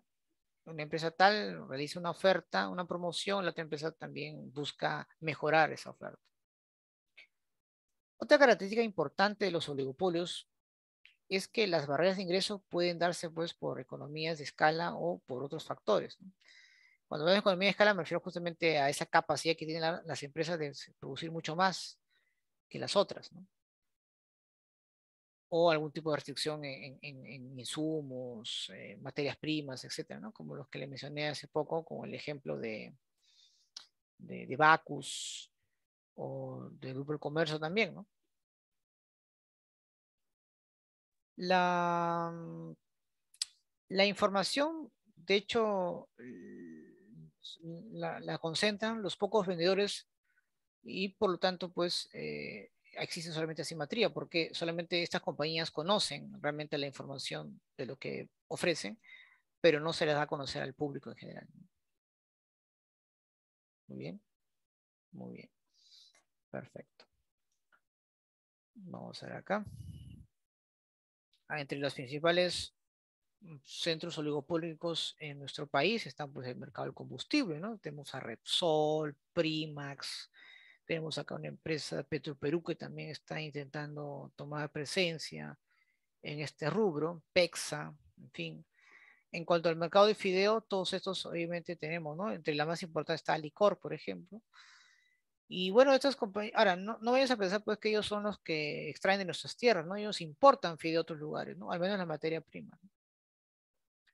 Speaker 1: Una empresa tal realiza una oferta, una promoción, la otra empresa también busca mejorar esa oferta. Otra característica importante de los oligopolios es que las barreras de ingreso pueden darse pues, por economías de escala o por otros factores. Cuando hablo de economía de escala me refiero justamente a esa capacidad que tienen las empresas de producir mucho más que las otras. ¿no? o algún tipo de restricción en, insumos, eh, materias primas, etcétera, ¿no? como los que le mencioné hace poco, como el ejemplo de, de, de Bacus, o del Grupo de Comercio también, ¿no? La, mm, la información, de hecho, la, concentran los pocos vendedores y por lo tanto, pues, eh, existe solamente asimetría porque solamente estas compañías conocen realmente la información de lo que ofrecen, pero no se les da a conocer al público en general.
Speaker 2: Muy bien, muy bien. Perfecto.
Speaker 1: Vamos a ver acá. Ah, entre los principales centros oligopólicos en nuestro país están pues el mercado del combustible, ¿no? Tenemos a Repsol, Primax, tenemos acá una empresa Petroperú que también está intentando tomar presencia en este rubro, PEXA, en fin. En cuanto al mercado de fideo, todos estos obviamente tenemos, ¿no? Entre la más importante está licor, por ejemplo, y bueno, estas compañías, ahora, no, no vayas a pensar pues que ellos son los que extraen de nuestras tierras, ¿no? Ellos importan fide de otros lugares, ¿no? Al menos la materia prima.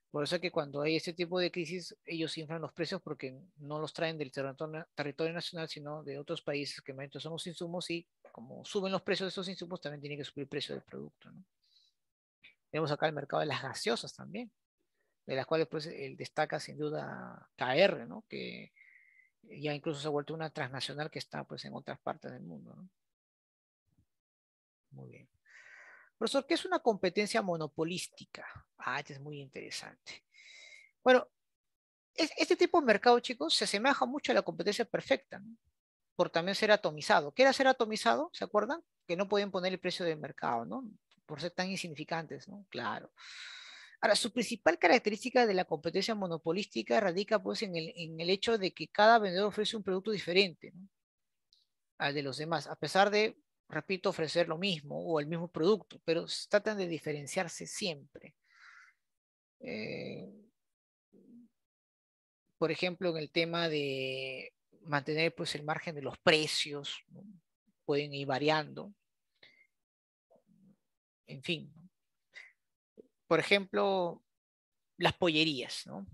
Speaker 1: Por eso es que cuando hay este tipo de crisis, ellos inflan los precios porque no los traen del territorio, nacional, sino de otros países que momento son los insumos y como suben los precios de esos insumos, también tiene que subir el precio del producto, ¿no? Tenemos acá el mercado de las gaseosas también, de las cuales pues destaca sin duda KR, ¿no? Que ya incluso se ha vuelto una transnacional que está pues en otras partes del mundo. Muy bien. Profesor, ¿qué es una competencia monopolística? Ah, este es muy interesante. Bueno, este tipo de mercado, chicos, se asemeja mucho a la competencia perfecta, por también ser atomizado. ¿Qué era ser atomizado? ¿Se acuerdan? Que no pueden poner el precio del mercado, ¿no? Por ser tan insignificantes, ¿no? Claro. Ahora, su principal característica de la competencia monopolística radica pues en el, hecho de que cada vendedor ofrece un producto diferente al de los demás, a pesar de, repito, ofrecer lo mismo o el mismo producto, pero tratan de diferenciarse siempre. Eh, por ejemplo, en el tema de mantener pues el margen de los precios, pueden ir variando. En fin, por ejemplo, las pollerías, ¿no?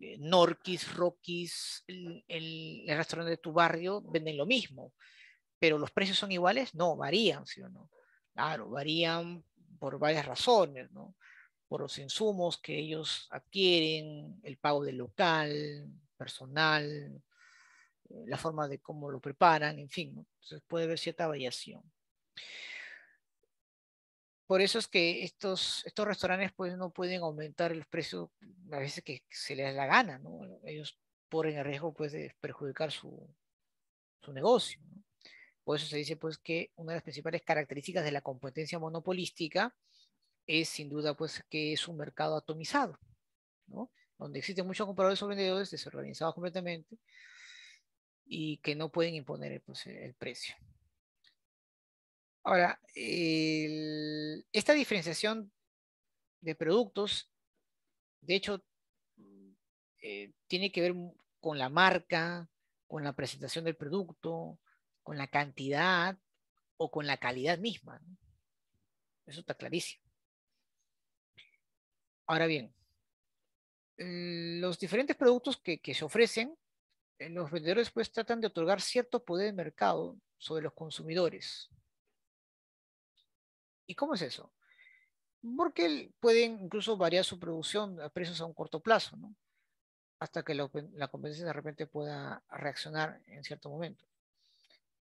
Speaker 1: Eh, Norquis, Rockies, el, el, restaurante de tu barrio venden lo mismo, pero los precios son iguales, no, varían, ¿sí o no? Claro, varían por varias razones, ¿no? Por los insumos que ellos adquieren, el pago del local, personal, eh, la forma de cómo lo preparan, en fin, Entonces puede haber cierta variación. Por eso es que estos, estos restaurantes pues, no pueden aumentar el precio a veces que se les da la gana, Ellos ponen el riesgo pues, de perjudicar su, negocio. Por eso se dice pues, que una de las principales características de la competencia monopolística es sin duda pues, que es un mercado atomizado, donde existen muchos compradores o vendedores desorganizados completamente y que no pueden imponer pues, el precio. Ahora, esta diferenciación de productos, de hecho, mm, eh, tiene que ver con la marca, con la presentación del producto, con la cantidad o con la calidad misma. Eso está clarísimo. Ahora bien, los diferentes productos que, se ofrecen, eh, los vendedores pues tratan de otorgar cierto poder de mercado sobre los consumidores. ¿Y cómo es eso? Porque pueden incluso variar su producción a precios a un corto plazo, ¿no? hasta que la, la, competencia de repente pueda reaccionar en cierto momento.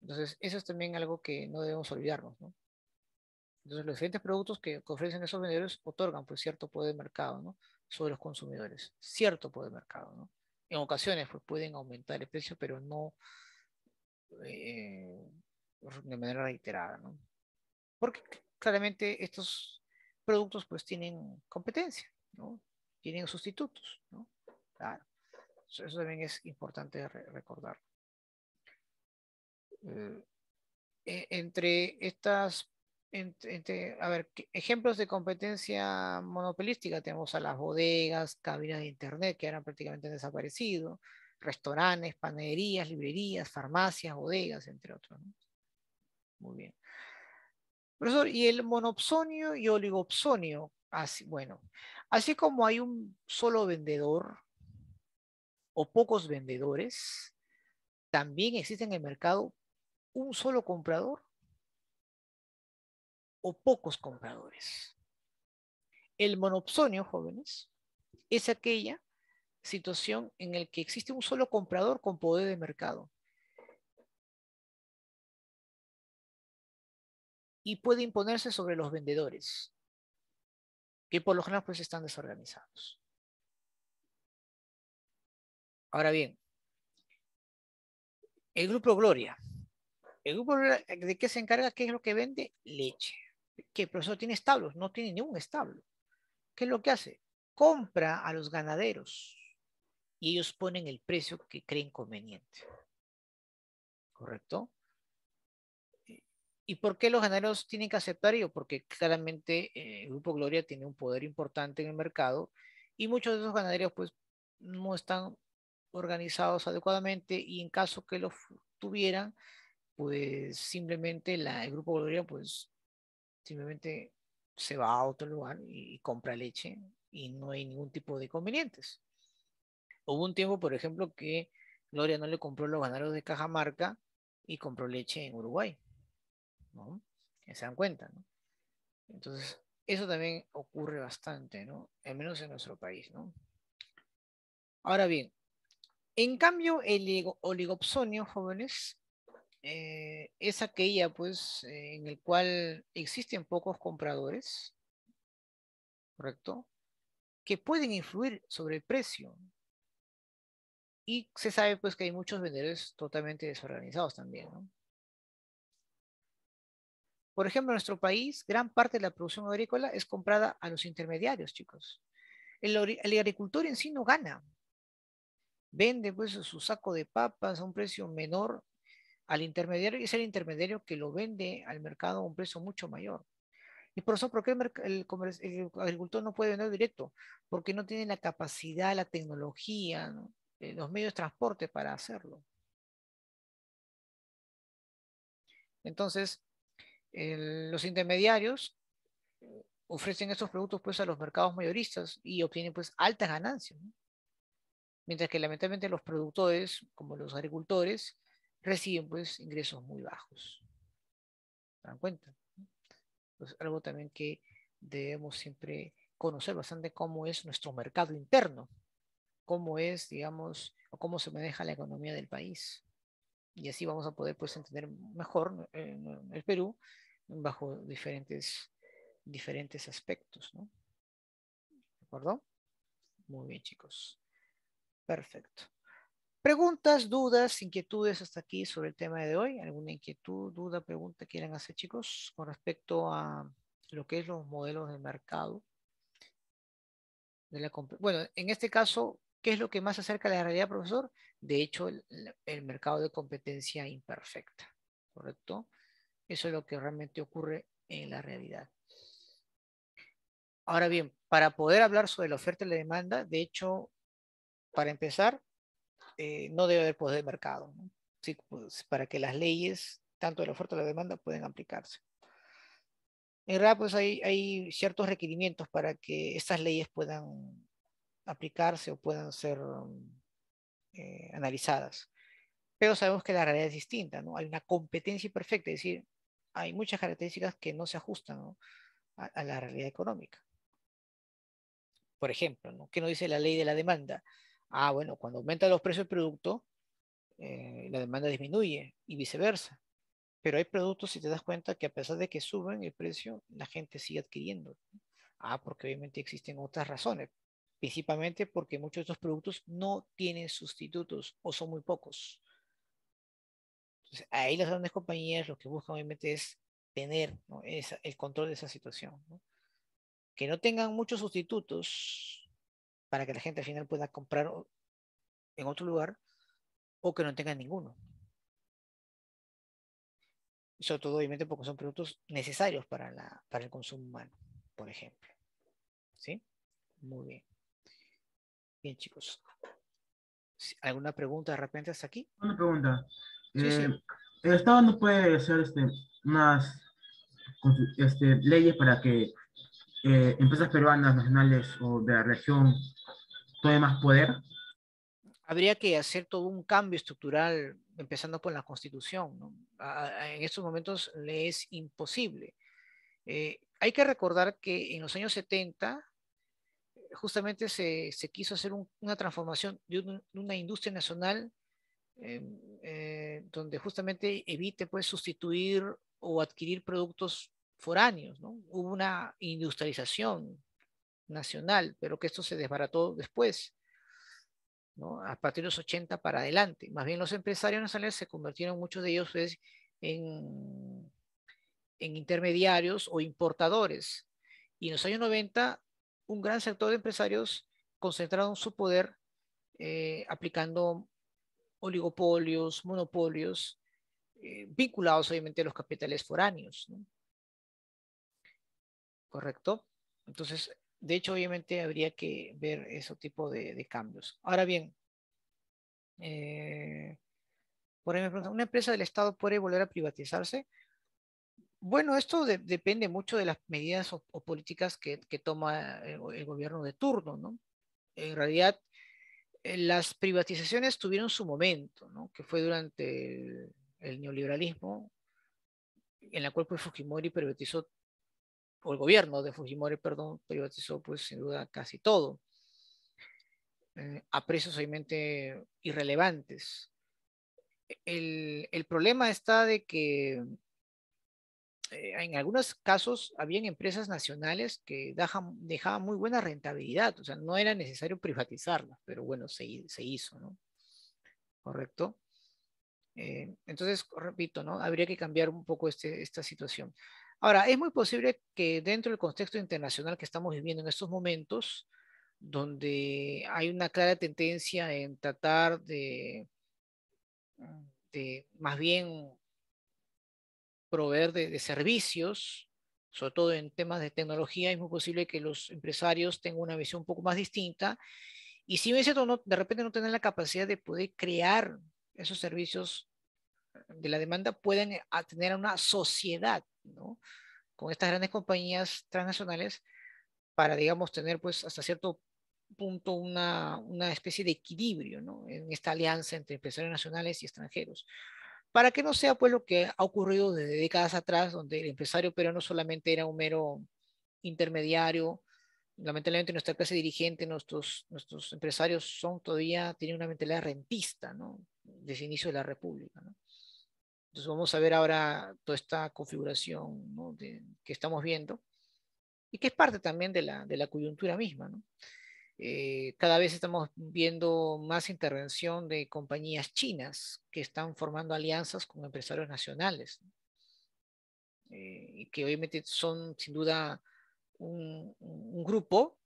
Speaker 1: Entonces, eso es también algo que no debemos olvidarnos. ¿no? Entonces, los diferentes productos que ofrecen esos vendedores otorgan pues, cierto poder de mercado ¿no? sobre los consumidores, cierto poder de mercado. ¿no? En ocasiones pues, pueden aumentar el precio, pero no eh, de manera reiterada. ¿no? Porque claramente estos productos pues tienen competencia, ¿no? Tienen sustitutos, ¿no? Claro. Eso, también es importante recordar. Eh, e, entre estas, a ver, ejemplos de competencia monopolística tenemos a las bodegas, cabinas de internet que eran prácticamente desaparecidos, desaparecido, restaurantes, panaderías, librerías, farmacias, bodegas, entre otros. ¿no? Muy bien. Profesor, ¿y el monopsonio y oligopsonio? Así, bueno, así como hay un solo vendedor o pocos vendedores, también existe en el mercado un solo comprador o pocos compradores. El monopsonio, jóvenes, es aquella situación en la que existe un solo comprador con poder de mercado.
Speaker 2: y puede imponerse sobre los vendedores, que por lo general pues están desorganizados.
Speaker 1: Ahora bien, el grupo Gloria. ¿El grupo de qué se encarga? ¿Qué es lo que vende? Leche. ¿Qué profesor tiene establos? No tiene ningún establo. ¿Qué es lo que hace? Compra a los ganaderos y ellos ponen el precio que creen conveniente. ¿Correcto? ¿Y por qué los ganaderos tienen que aceptar ello? Porque claramente eh, el Grupo Gloria tiene un poder importante en el mercado y muchos de esos ganaderos pues no están organizados adecuadamente y en caso que los tuvieran, pues simplemente el Grupo Gloria pues simplemente se va a otro lugar y, compra leche y no hay ningún tipo de convenientes. Hubo un tiempo, por ejemplo, que Gloria no le compró los ganaderos de Cajamarca y compró leche en Uruguay. Que Se dan cuenta, ¿no? Entonces, eso también ocurre bastante, ¿no? Al menos en nuestro país, ¿no? Ahora bien, en cambio, el oligopsonio, jóvenes, eh, es aquella, pues, eh, en el cual existen pocos compradores, ¿correcto? Que pueden influir sobre el precio. Y se sabe, pues, que hay muchos vendedores totalmente desorganizados también, ¿no? Por ejemplo, en nuestro país, gran parte de la producción agrícola es comprada a los intermediarios, chicos. El, agricultor en sí no gana. Vende pues su saco de papas a un precio menor al intermediario y es el intermediario que lo vende al mercado a un precio mucho mayor. Y por eso, ¿por qué el, agricultor no puede vender directo? Porque no tiene la capacidad, la tecnología, eh, los medios de transporte para hacerlo. Entonces, los intermediarios ofrecen estos productos pues a los mercados mayoristas y obtienen pues altas ganancias. Mientras que lamentablemente los productores, como los agricultores, reciben pues ingresos muy bajos. ¿Se dan cuenta? Pues, algo también que debemos siempre conocer bastante cómo es nuestro mercado interno, cómo es, digamos, o cómo se maneja la economía del país y así vamos a poder pues entender mejor eh, el Perú bajo diferentes, diferentes aspectos, ¿no? ¿De acuerdo? Muy bien, chicos. Perfecto. Preguntas, dudas, inquietudes hasta aquí sobre el tema de hoy. ¿Alguna inquietud, duda, pregunta quieran hacer, chicos, con respecto a lo que es los modelos de mercado? De la, bueno, en este caso, ¿Qué es lo que más acerca a la realidad, profesor? De hecho, el, mercado de competencia imperfecta, ¿correcto? Eso es lo que realmente ocurre en la realidad. Ahora bien, para poder hablar sobre la oferta y la demanda, de hecho, para empezar, eh, no debe haber poder de mercado, pues, para que las leyes, tanto de la oferta como de la demanda, puedan aplicarse. En realidad, pues hay, hay ciertos requerimientos para que estas leyes puedan aplicarse o puedan ser um, eh, analizadas. Pero sabemos que la realidad es distinta, ¿no? Hay una competencia imperfecta, es decir, hay muchas características que no se ajustan A, la realidad económica. Por ejemplo, ¿no? ¿qué nos dice la ley de la demanda? Ah, bueno, cuando aumentan los precios del producto, eh, la demanda disminuye y viceversa. Pero hay productos, si te das cuenta, que a pesar de que suben el precio, la gente sigue adquiriendo. Ah, porque obviamente existen otras razones principalmente porque muchos de estos productos no tienen sustitutos o son muy pocos. Entonces, ahí las grandes compañías lo que buscan obviamente es tener el control de esa situación. Que no tengan muchos sustitutos para que la gente al final pueda comprar en otro lugar o que no tengan ninguno. Sobre todo obviamente porque son productos necesarios para, para el consumo humano, por ejemplo. ¿Sí? Muy bien. Bien, chicos. ¿Alguna pregunta de repente hasta aquí? Una
Speaker 2: pregunta. Eh, el Estado no puede hacer
Speaker 1: este, unas este, leyes para que eh, empresas peruanas, nacionales o de la región tomen más poder. Habría que hacer todo un cambio estructural, empezando por la constitución. ¿no? En estos momentos le es imposible. Eh, hay que recordar que en los años 70 justamente se, se, quiso hacer una transformación de, una industria nacional em, eh, donde justamente evite pues, sustituir o adquirir productos foráneos. ¿no? Hubo una industrialización nacional, pero que esto se desbarató después, ¿no? a partir de los 80 para adelante. Más bien los empresarios nacionales se convirtieron muchos de ellos pues, en, en intermediarios o importadores. Y en los años 90 un gran sector de empresarios concentraron su poder eh, aplicando oligopolios, monopolios, eh, vinculados obviamente a los capitales foráneos. ¿Correcto? Entonces, de hecho, obviamente habría que ver ese tipo de, cambios. Ahora bien, eh, por ejemplo, ¿una empresa del Estado puede volver a privatizarse? Bueno, esto depende mucho de las medidas o, políticas que, toma el, gobierno de turno, ¿no? En realidad, eh, las privatizaciones tuvieron su momento, ¿no? Que fue durante el, neoliberalismo, en la cual pues, Fujimori privatizó, o el gobierno de Fujimori, perdón, privatizó pues sin duda casi todo, eh, a precios obviamente irrelevantes. E, el, el problema está de que eh, en algunos casos habían empresas nacionales que dejaban, muy buena rentabilidad, o sea, no era necesario privatizarlas, pero bueno, se, hizo, ¿no? ¿Correcto? Eh, entonces, repito, ¿no? Habría que cambiar un poco este, esta situación. Ahora, es muy posible que dentro del contexto internacional que estamos viviendo en estos momentos, donde hay una clara tendencia en tratar de, de más bien proveer de, servicios, sobre todo en temas de tecnología, es muy posible que los empresarios tengan una visión un poco más distinta. Y si bien no, de repente no tienen la capacidad de poder crear esos servicios de la demanda, pueden eh, a una sociedad ¿no? con estas grandes compañías transnacionales para, digamos, tener pues hasta cierto punto una, especie de equilibrio en esta alianza entre empresarios nacionales y extranjeros para que no sea pues lo que ha ocurrido desde décadas atrás, donde el empresario pero no solamente era un mero intermediario. Lamentablemente nuestra clase dirigente, nuestros, nuestros empresarios son todavía, tienen una mentalidad rentista, ¿no? Desde el inicio de la República, ¿no? Entonces vamos a ver ahora toda esta configuración ¿no? de, que estamos viendo y que es parte también de la, de la coyuntura misma, ¿no? Eh, cada vez estamos viendo más intervención de compañías chinas que están formando alianzas con empresarios nacionales, eh, y que obviamente son sin duda un, grupo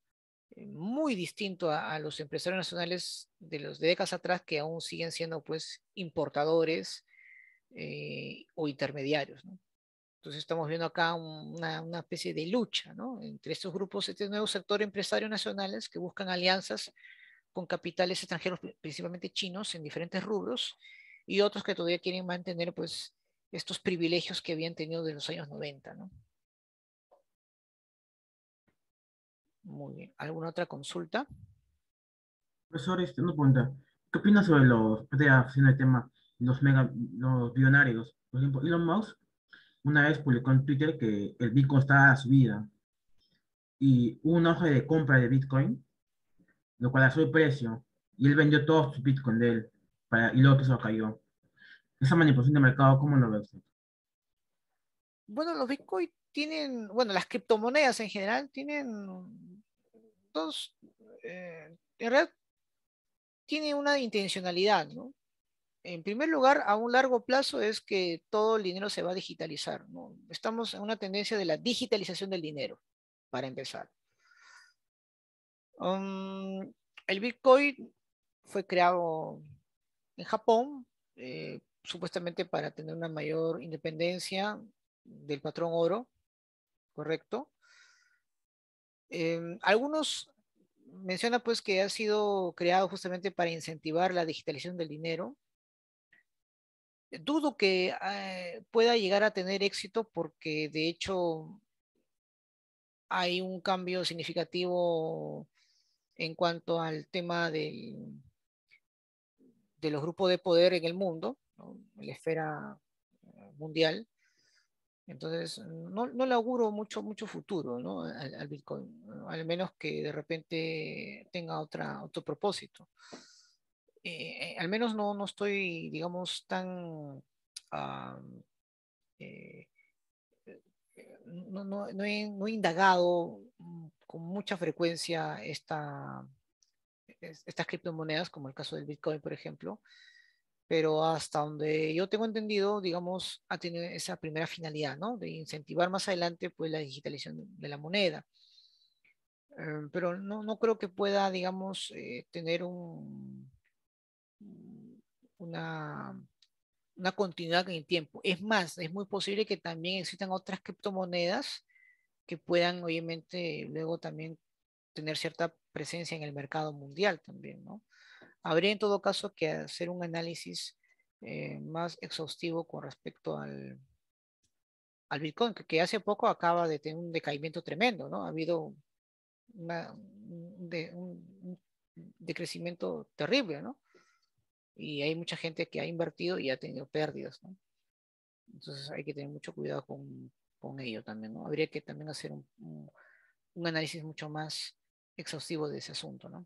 Speaker 1: eh, muy distinto a, los empresarios nacionales de los décadas atrás que aún siguen siendo pues importadores o intermediarios. Entonces estamos viendo acá una, especie de lucha ¿no? entre estos grupos, este nuevo sector empresario nacionales que buscan alianzas con capitales extranjeros, principalmente chinos, en diferentes rubros, y otros que todavía quieren mantener pues, estos privilegios que habían tenido de los años 90. ¿no? Muy bien. ¿Alguna otra consulta?
Speaker 2: Profesor, este, una pregunta. ¿Qué opinas sobre los, haciendo el tema, los mega, los billonarios? Por ejemplo, Elon Musk una vez publicó en Twitter que el Bitcoin estaba a subida y hubo
Speaker 1: una hoja de compra de Bitcoin, lo cual a el precio y él vendió todos sus Bitcoin de él y luego que se lo cayó. Esa manipulación de mercado, ¿cómo lo ve usted? Bueno, los Bitcoin tienen, bueno, las criptomonedas en general tienen dos, eh, en realidad tienen una intencionalidad, ¿no? en primer lugar, a un largo plazo es que todo el dinero se va a digitalizar. ¿no? Estamos en una tendencia de la digitalización del dinero, para empezar. Um, el Bitcoin fue creado en Japón, eh, supuestamente para tener una mayor independencia del patrón oro, ¿correcto? Em, algunos mencionan, pues que ha sido creado justamente para incentivar la digitalización del dinero, dudo que eh, pueda llegar a tener éxito porque de hecho hay un cambio significativo en cuanto al tema de los grupos de poder en el mundo, en la esfera eh, mundial. Entonces, no, no, le auguro mucho, mucho futuro al, Bitcoin, al menos que de repente tenga otra, otro propósito. Eh, eh, al menos no, no estoy, digamos, tan... Ah, eh, no, no, he, indagado mm, con mucha frecuencia esta, estas criptomonedas, como el caso del Bitcoin, por ejemplo, pero hasta donde yo tengo entendido, digamos, ha tenido esa primera finalidad, ¿no? De incentivar más adelante, pues, la digitalización de la moneda. pero no, creo que pueda, digamos, tener un, una, una continuidad en el tiempo. Es más, es muy posible que también existan otras criptomonedas que puedan, obviamente, luego también tener cierta presencia en el mercado mundial también, ¿no? Habría en todo caso que hacer un análisis eh, más exhaustivo con respecto al, al Bitcoin, que, hace poco acaba de tener un decaimiento tremendo, ¿no? Ha habido un, un decrecimiento terrible, ¿no? y hay mucha gente que ha invertido y ha tenido pérdidas, ¿no? Entonces hay que tener mucho cuidado con, ello también, ¿no? Habría que también hacer un, un, análisis mucho más exhaustivo de ese asunto, ¿no?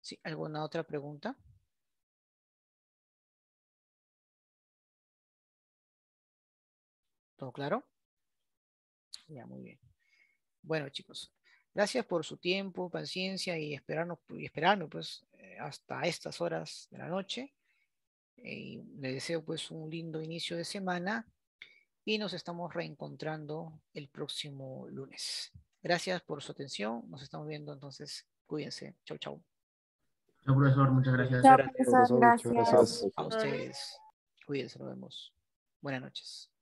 Speaker 1: Sí,
Speaker 2: ¿alguna otra pregunta?
Speaker 1: ¿Todo claro? Ya, muy bien. Bueno, chicos, Gracias por su tiempo, paciencia y esperarnos, y pues, eh, hasta estas horas de la noche. Eh, y les deseo pues un lindo inicio de semana y nos estamos reencontrando el próximo lunes. Gracias por su atención. Nos estamos viendo entonces. Cuídense. Chau, chau.
Speaker 2: Chau, profesor. Muchas gracias. Chau, profesor. Gracias. gracias. A ustedes.
Speaker 1: Cuídense. Nos vemos.
Speaker 2: Buenas noches.